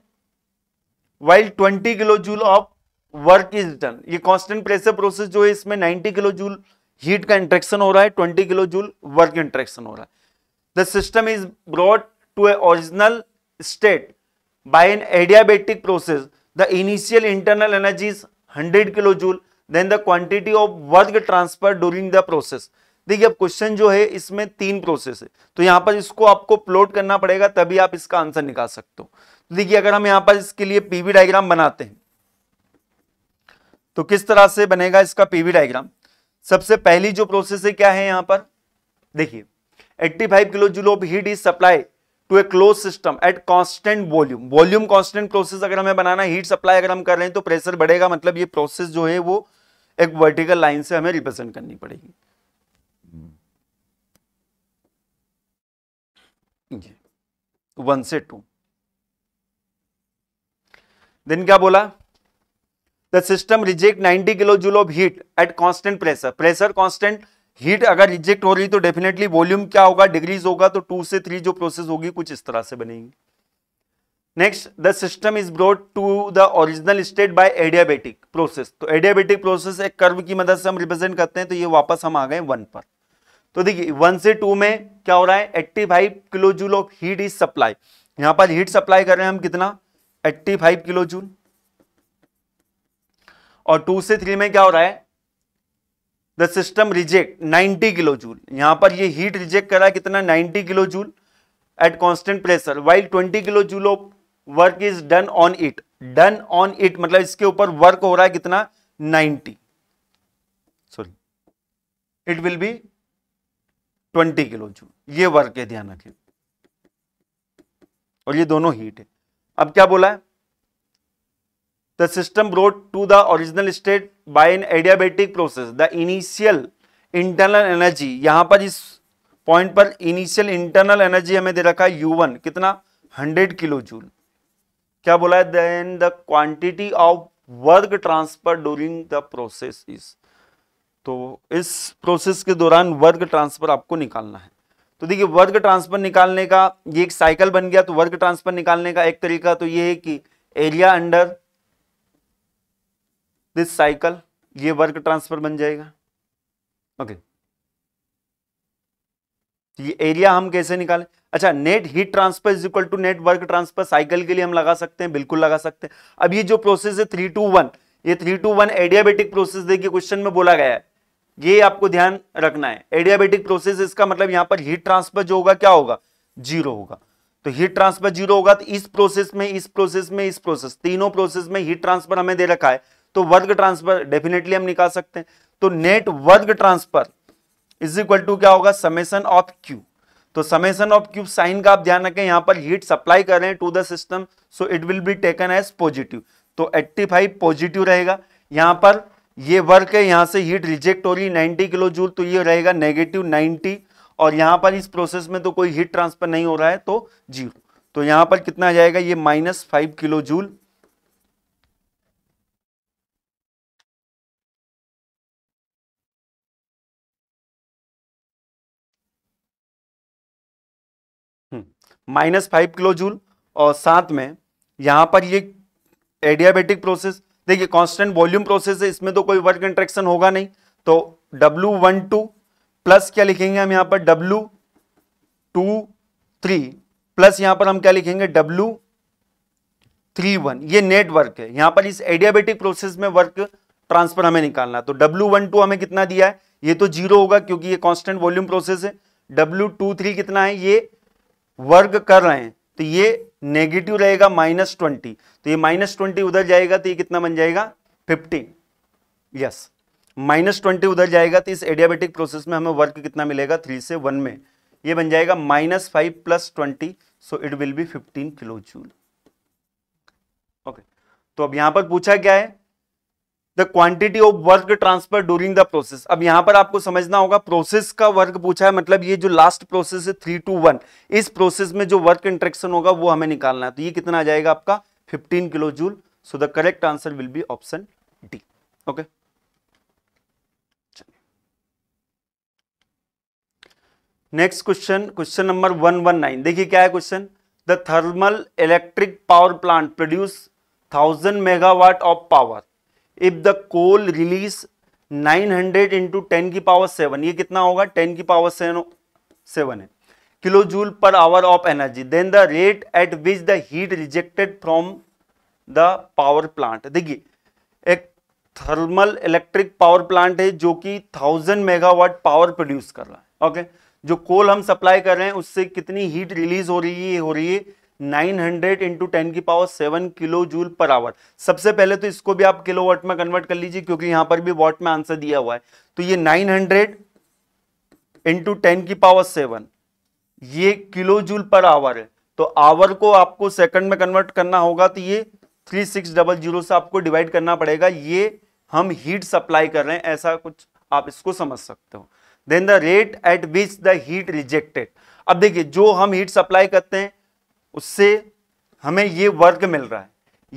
while twenty kilo joule of work is done ये कांस्टेंट प्रेशर प्रोसेस जो है इसमें 90 किलो जूल हीट का इंट्रेक्शन हो रहा है 20 किलो जूल वर्क इंट्रेक्शन हो रहा है the system is brought to a original state by an adiabatic process the initial internal energy is hundred kilo joule then the quantity of work transfer during the process देखिए अब question जो है इसमें तीन process है तो यहाँ पर इसको आपको प्लॉट करना पड़ेगा तभी आप इसका आंसर निकाल सकते हो देखिए अगर हम यहाँ पर इसके लिए पीवी डायग्राम बनाते हैं तो किस तरह से बनेगा इसका पीवी डायग्राम सबसे पहली जो प्रोसेस है क्या है यहां पर देखिए 85 kilo joule of heat is supply to a close system at constant volume volume constant process अगर हमें बनाना हीट सप्लाई अगर हम कर रहे हैं तो प्रेशर बढ़ेगा मतलब ये प्रोसेस जो है वो एक वर्टिकल लाइन से हमें रिप्रेजेंट करनी पड़ेगी वन से टू देन क्या बोला system reject ninety 90 joule of heat at constant pressure pressure constant heat अगर रिजेक्ट हो रही तो डेफिनेटली वॉल्यूम क्या होगा डिग्रीज होगा तो टू से थ्री जो प्रोसेस होगी कुछ इस तरह से बनेगी next the system is brought to the original state by adiabatic process तो एडियाबेटिक प्रोसेस एक कर्व की मदद से हम रिप्रेजेंट करते हैं तो ये वापस हम आ गए वन पर तो देखिए वन से टू में क्या हो रहा है eighty five kilo joule of heat is supply यहां पर हीट सप्लाई कर रहे हैं हम कितना एट्टी फाइव किलो जूल और टू से थ्री में क्या हो रहा है the system reject 90 kilo joule यहां पर ये हीट रिजेक्ट करा कितना 90 kilo joule at constant pressure while 20 kilo joule of work is done on it done on it मतलब इसके ऊपर वर्क हो रहा है कितना 90 sorry it will be 20 kilo joule ये वर्क है ध्यान रखिए और ये दोनों हीट है अब क्या बोला है the system brought to the original state by an adiabatic process the initial internal energy यहाँ पर इस पॉइंट पर इनिशियल इंटरनल एनर्जी हमें दे रखा है U1 कितना हंड्रेड किलो जूल क्या बोला है then the quantity of work transfer during the process is तो इस प्रोसेस के दौरान वर्क ट्रांसफर आपको निकालना है तो देखिए वर्क ट्रांसफर निकालने का ये एक साइकिल बन गया तो वर्क ट्रांसफर निकालने का एक तरीका तो ये है कि एरिया अंडर दिस साइकिल ये वर्क ट्रांसफर बन जाएगा ओके okay. तो ये एरिया हम कैसे निकालें अच्छा net heat transfer is equal to net work transfer cycle के लिए हम लगा सकते हैं बिल्कुल लगा सकते हैं अब ये जो प्रोसेस है थ्री टू वन ये three two one adiabatic process देखिए क्वेश्चन में बोला गया है ये आपको ध्यान रखना है एडियाबेटिक प्रोसेस इसका मतलब यहां पर हीट ट्रांसफर जो होगा क्या होगा जीरो होगा तो हीट ट्रांसफर जीरो होगा तो इस प्रोसेस में इस प्रोसेस में इस प्रोसेस तीनों प्रोसेस में हीट ट्रांसफर हमें दे रखा है तो वर्ग ट्रांसफर डेफिनेटली हम निकाल सकते हैं तो नेट वर्ग ट्रांसफर इज इक्वल टू क्या होगा समेसन ऑफ क्यू तो समेसन ऑफ क्यूब साइन का आप ध्यान रखें यहां पर हीट सप्लाई कर रहे हैं to the system so it will be taken as positive तो 85 पॉजिटिव रहेगा यहां पर ये वर्क है यहां से हीट रिजेक्ट हो रही 90 किलो जूल तो ये रहेगा नेगेटिव 90 और यहां पर इस प्रोसेस में तो कोई हीट ट्रांसफर नहीं हो रहा है तो जीरो तो यहां पर कितना जाएगा ये minus five kilo joule minus five kilo joule और साथ में यहाँ पर ये एडियाबेटिक प्रोसेस देखिए कांस्टेंट वॉल्यूम प्रोसेस है इसमें तो कोई वर्क इंट्रेक्शन होगा नहीं तो डब्लू वन टू प्लस क्या लिखेंगे हम यहाँ पर डब्लू टू थ्री प्लस यहाँ पर हम क्या लिखेंगे डब्लू थ्री वन ये नेट वर्क है यहाँ पर इस एडियाबेटिक प्रोसेस में वर्क ट्रांसफर हमें निकालना तो डब्लू वन टू हमें कितना दिया है ये तो जीरो होगा क्योंकि ये कांस्टेंट वॉल्यूम प्रोसेस है डब्ल्यू टू थ्री कितना है ये वर्ग कर रहे हैं तो ये नेगेटिव रहेगा माइनस ट्वेंटी तो ये माइनस ट्वेंटी उधर जाएगा तो ये कितना बन जाएगा फिफ्टीन यस माइनस ट्वेंटी उधर जाएगा तो इस एडियाबेटिक प्रोसेस में हमें वर्क कितना मिलेगा थ्री से वन में ये बन जाएगा minus five plus twenty so it will be fifteen kilo joule okay तो अब यहां पर पूछा क्या है the quantity of work transfer during the process अब यहां पर आपको समझना होगा प्रोसेस का वर्क पूछा है मतलब ये जो लास्ट प्रोसेस है थ्री टू वन इस प्रोसेस में जो वर्क इंट्रेक्शन होगा वो हमें निकालना है तो ये कितना आ जाएगा आपका 15 kilo joule so the correct answer will be option D okay next question question number 119 देखिए क्या है question the thermal electric power plant produce thousand megawatt of power if the coal release 900 hundred into ten की power seven ये कितना होगा ten की power seven seven है kilo joule per hour of energy then the rate at which the heat rejected from the power plant देखिए एक thermal electric power plant है जो कि थाउजेंड मेगावाट पावर प्रोड्यूस कर रहा है ओके जो कोल हम सप्लाई कर रहे हैं उससे कितनी हीट रिलीज हो रही है हो रही है 900 हंड्रेड इंटू टेन की power seven kilo joule per hour सबसे पहले तो इसको भी आप किलो वॉट में कन्वर्ट कर लीजिए क्योंकि यहां पर भी वॉट में आंसर दिया हुआ है तो ये 900 हंड्रेड इंटू टेन की पावर सेवन ये किलो जूल पर आवर है तो आवर को आपको सेकंड में कन्वर्ट करना होगा तो ये थ्री सिक्स डबल जीरो से आपको डिवाइड करना पड़ेगा ये हम हीट सप्लाई कर रहे हैं ऐसा कुछ आप इसको समझ सकते हो then the rate at which the heat rejected अब देखिए जो हम हीट सप्लाई करते हैं उससे हमें ये वर्क मिल रहा है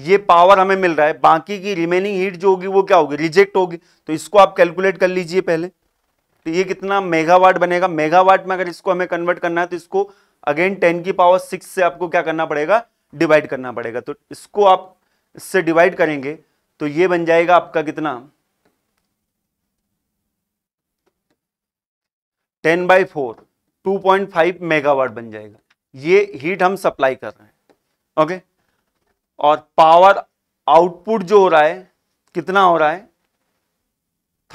ये पावर हमें मिल रहा है बाकी की रिमेनिंग हीट जो होगी वो क्या होगी रिजेक्ट होगी तो इसको आप कैलकुलेट कर लीजिए पहले तो ये कितना मेगावाट बनेगा मेगावाट में अगर इसको हमें कन्वर्ट करना है तो इसको अगेन टेन की पावर सिक्स से आपको क्या करना पड़ेगा डिवाइड करना पड़ेगा तो इसको आप इससे डिवाइड करेंगे तो ये बन जाएगा आपका कितना ten by four two point five megawatt बन जाएगा ये हीट हम सप्लाई कर रहे हैं ओके और पावर आउटपुट जो हो रहा है कितना हो रहा है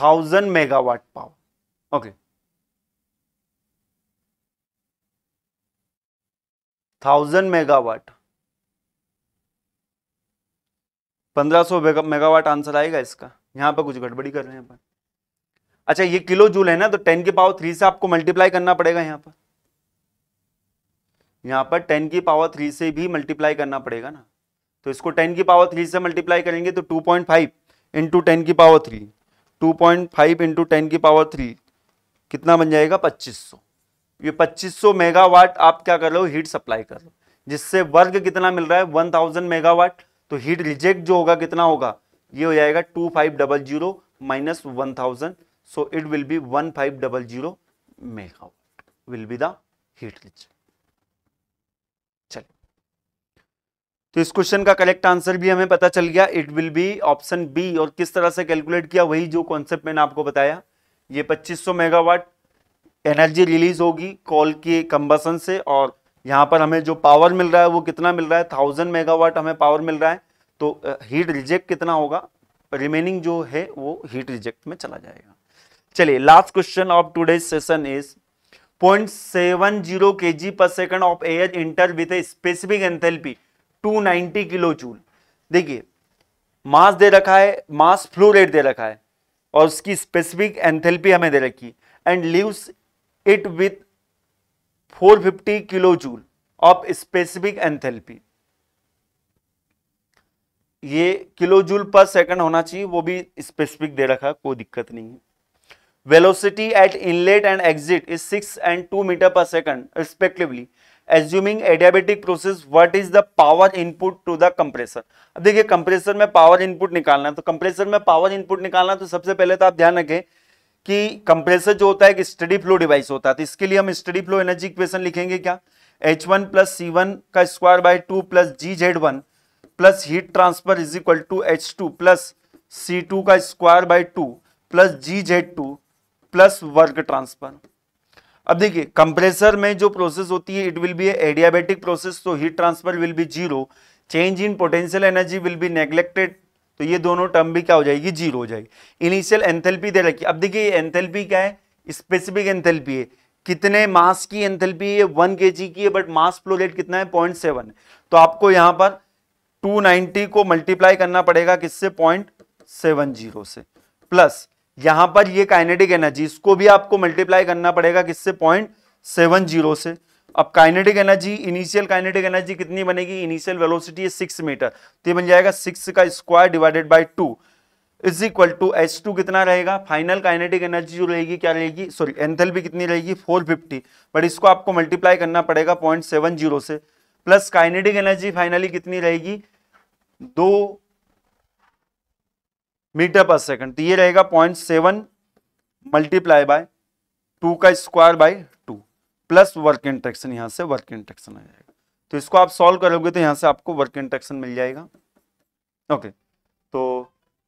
thousand megawatt power okay thousand megawatt पंद्रह सौ मेगावाट आंसर आएगा इसका यहां पर कुछ गड़बड़ी कर रहे हैं अपन अच्छा ये किलो जूल है ना तो टेन के पावर थ्री से आपको मल्टीप्लाई करना पड़ेगा यहां पर यहाँ पर टेन की पावर थ्री से भी मल्टीप्लाई करना पड़ेगा ना तो इसको टेन की पावर थ्री से मल्टीप्लाई करेंगे तो two point five into ten की power three two point five into ten की पावर थ्री कितना बन जाएगा पच्चीस सौ ये पच्चीस सौ मेगावाट आप क्या कर रहे हो हीट सप्लाई कर रहे हो जिससे वर्ग कितना मिल रहा है वन थाउजेंड मेगावाट तो हीट रिजेक्ट जो होगा कितना होगा ये हो जाएगा two five double zero minus one thousand so it will be one five double zero megawatt will be the heat reject तो इस क्वेश्चन का करेक्ट आंसर भी हमें पता चल गया it will be option B और किस तरह से कैलकुलेट किया वही जो कॉन्सेप्ट मैंने आपको बताया ये 2500 मेगावाट एनर्जी रिलीज होगी कॉल के कंबसन से और यहाँ पर हमें जो पावर मिल रहा है वो कितना मिल रहा है थाउजेंड मेगावाट हमें पावर मिल रहा है तो हीट रिजेक्ट कितना होगा रिमेनिंग जो है वो हीट रिजेक्ट में चला जाएगा चलिए last question of today session is point seven zero K G per second of air enter with a specific enthalpy 290 kilo joule देखिए मास दे रखा है मास फ्लो रेट दे रखा है और उसकी स्पेसिफिक एंथेल्पी हमें दे रखी and leaves it with 450 kilo joule of specific enthalpy ये किलो जूल पर सेकंड होना चाहिए वो भी स्पेसिफिक दे रखा कोई दिक्कत नहीं है velocity at inlet and exit is 6 and 2 meter per second respectively assuming adiabatic process what is the power input to the compressor अब देखिए कंप्रेसर में पावर इनपुट निकालना है तो कंप्रेसर में पावर इनपुट निकालना है तो सबसे पहले तो आप ध्यान रखें कि कंप्रेसर जो होता है एक स्टडी फ्लो डिवाइस होता है तो इसके लिए हम स्टडी फ्लो एनर्जी इक्वेशन लिखेंगे क्या H one plus C one का square by two plus G Z one plus heat transfer is equal to H two plus C two का square by two plus G Z two plus work transfer अब देखिए compressor में जो process होती है it will be adiabatic process तो heat transfer will be zero change in potential energy will be neglected तो ये दोनों टर्म भी क्या हो जाएगी जीरो हो जाएगी इनिशियल एंथेल्पी दे रखी अब देखिए एंथेल्पी क्या है स्पेसिफिक एंथेल्पी है कितने मास की एंथेल्पी है वन के की है बट मास फ्लो रेट कितना है पॉइंट सेवन तो आपको यहाँ पर 290 को मल्टीप्लाई करना पड़ेगा किससे पॉइंट सेवन जीरो से प्लस यहां पर ये काइनेटिक एनर्जी इसको भी आपको मल्टीप्लाई करना पड़ेगा किससे पॉइंट सेवन जीरो से अब kinetic energy initial kinetic energy कितनी बनेगी इनिशियल वेलोसिटी है सिक्स मीटर तो ये बन जाएगा सिक्स का square divided by two is equal to H two कितना रहेगा फाइनल काइनेटिक एनर्जी जो रहेगी क्या रहेगी सॉरी एंथल भी कितनी रहेगी फोर फिफ्टी बट इसको आपको मल्टीप्लाई करना पड़ेगा पॉइंट सेवन जीरो से प्लस काइनेटिक एनर्जी फाइनली कितनी रहेगी दो मीटर पर सेकंड तो ये रहेगा point seven multiply by two का square by two plus work interaction यहां से वर्क इंट्रेक्शन आ जाएगा तो इसको आप सॉल्व करोगे तो यहां से आपको वर्क इंट्रेक्शन मिल जाएगा ओके तो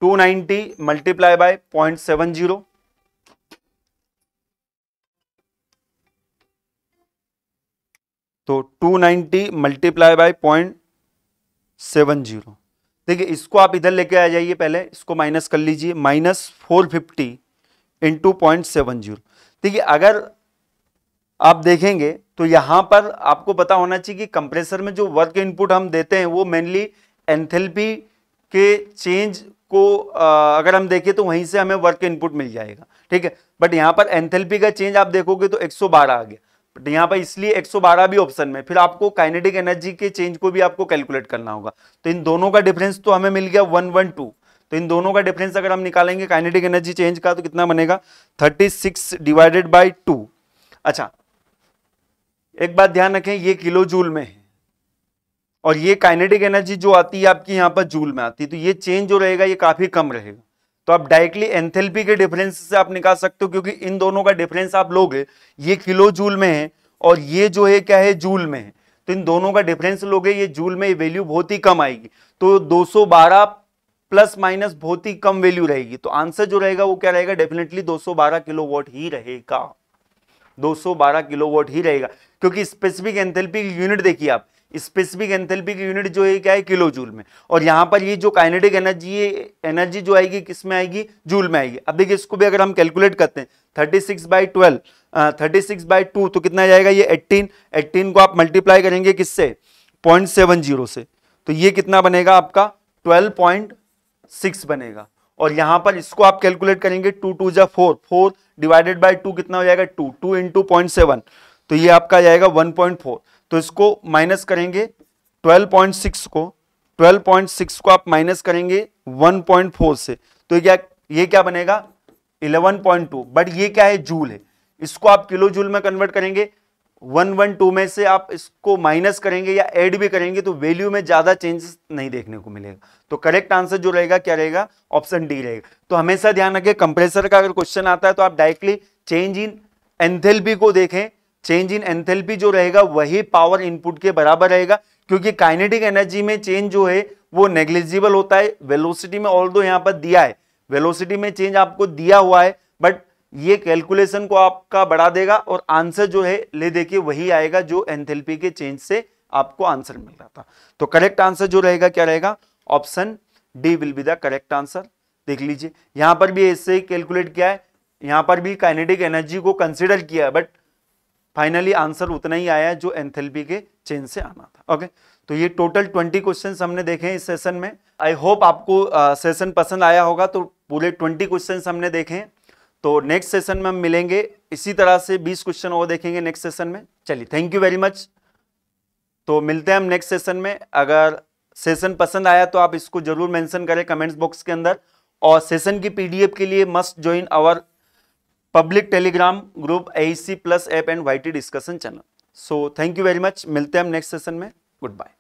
290 ninety multiply by point seven zero तो 290 ninety multiply by point seven zero देखिए इसको आप इधर लेके आ जाइए पहले इसको माइनस कर लीजिए minus four fifty into point seven zero देखिए अगर आप देखेंगे तो यहाँ पर आपको पता होना चाहिए कि कंप्रेसर में जो वर्क इनपुट हम देते हैं वो मेनली एंथेल्पी के चेंज को आ, अगर हम देखें तो वहीं से हमें वर्क इनपुट मिल जाएगा ठीक है बट यहाँ पर एंथेल्पी का चेंज आप देखोगे तो 112 आ गया बट तो यहाँ पर इसलिए 112 भी ऑप्शन में फिर आपको काइनेटिक एनर्जी के चेंज को भी आपको कैलकुलेट करना होगा तो इन दोनों का डिफरेंस तो हमें मिल गया टू तो इन दोनों का डिफरेंस अगर हम निकालेंगे काइनेटिक एनर्जी चेंज का तो कितना बनेगा 36 डिवाइडेड बाई टू अच्छा एक बात ध्यान रखें ये किलो जूल में है और ये काइनेटिक एनर्जी जो आती है आपकी यहाँ पर जूल में आती है तो ये चेंज जो रहेगा ये काफ़ी कम रहेगा तो आप डायरेक्टली एंथेल्पी के डिफरेंस से आप निकाल सकते हो क्योंकि इन दोनों का डिफरेंस आप लोगे ये किलो जूल में है और ये जो है क्या है जूल में है तो इन दोनों का डिफरेंस लोगे ये जूल में वैल्यू बहुत ही कम आएगी तो 212 प्लस माइनस बहुत ही कम वैल्यू रहेगी तो आंसर जो रहेगा वो क्या रहेगा डेफिनेटली 212 किलोवाट ही रहेगा 212 किलोवाट ही रहेगा क्योंकि स्पेसिफिक एंथेल्पी यूनिट देखिए आप स्पेसिफिक एंथेल्पी की यूनिट जो है क्या है किलो जूल में और यहां पर ये जो काइनेटिक एनर्जी है एनर्जी जो आएगी किस में आएगी जूल में आएगी अब देखिए इसको भी अगर हम कैलकुलेट करते हैं thirty six by twelve thirty six by two तो कितना जाएगा ये एट्टीन एट्टीन को आप मल्टीप्लाई करेंगे किससे पॉइंट सेवन जीरो से तो ये कितना बनेगा आपका ट्वेल्व पॉइंट सिक्स बनेगा और यहां पर इसको आप कैलकुलेट करेंगे टू टू जा four four divided by two कितना हो जाएगा two two into point seven तो ये आपका जाएगा वन पॉइंट फोर तो इसको माइनस करेंगे 12.6 को 12.6 को आप माइनस करेंगे 1.4 से तो क्या ये क्या बनेगा 11.2 बट ये क्या है जूल है इसको आप किलो जूल में कन्वर्ट करेंगे 112 में से आप इसको माइनस करेंगे या ऐड भी करेंगे तो वैल्यू में ज़्यादा चेंजेस नहीं देखने को मिलेगा तो करेक्ट आंसर जो रहेगा क्या रहेगा ऑप्शन डी रहेगा तो हमेशा ध्यान रखें कंप्रेसर का अगर क्वेश्चन आता है तो आप डायरेक्टली चेंज इन एंथेल्पी को देखें चेंज इन एंथेल्पी जो रहेगा वही पावर इनपुट के बराबर रहेगा क्योंकि काइनेटिक एनर्जी में चेंज जो है वो नेग्लिजिबल होता है वेलोसिटी में ऑल दो यहाँ पर दिया है वेलोसिटी में चेंज आपको दिया हुआ है बट ये कैलकुलेशन को आपका बढ़ा देगा और आंसर जो है ले देखिए वही आएगा जो एंथेल्पी के चेंज से आपको आंसर मिल रहा था तो करेक्ट आंसर जो रहेगा क्या रहेगा option D will be the correct answer देख लीजिए यहाँ पर भी ऐसे ही कैलकुलेट किया है यहाँ पर भी काइनेटिक एनर्जी को कंसिडर किया है बट फाइनली आंसर उतना ही आया जो एंथेल्पी के चेंज से आना था ओके तो ये टोटल ट्वेंटी क्वेश्चन हमने देखे इस सेशन में आई होप आपको सेशन uh, पसंद आया होगा तो पूरे ट्वेंटी क्वेश्चन हमने देखे तो नेक्स्ट सेशन में हम मिलेंगे इसी तरह से 20 क्वेश्चन और देखेंगे नेक्स्ट सेशन में चलिए थैंक यू वेरी मच तो मिलते हैं हम नेक्स्ट सेशन में अगर सेशन पसंद आया तो आप इसको जरूर मेंशन करें कमेंट्स बॉक्स के अंदर और सेशन की पीडीएफ के लिए must join our public Telegram group A C plus app and Y T discussion channel so thank you very much मिलते हैं हम नेक्स्ट सेशन में गुड बाय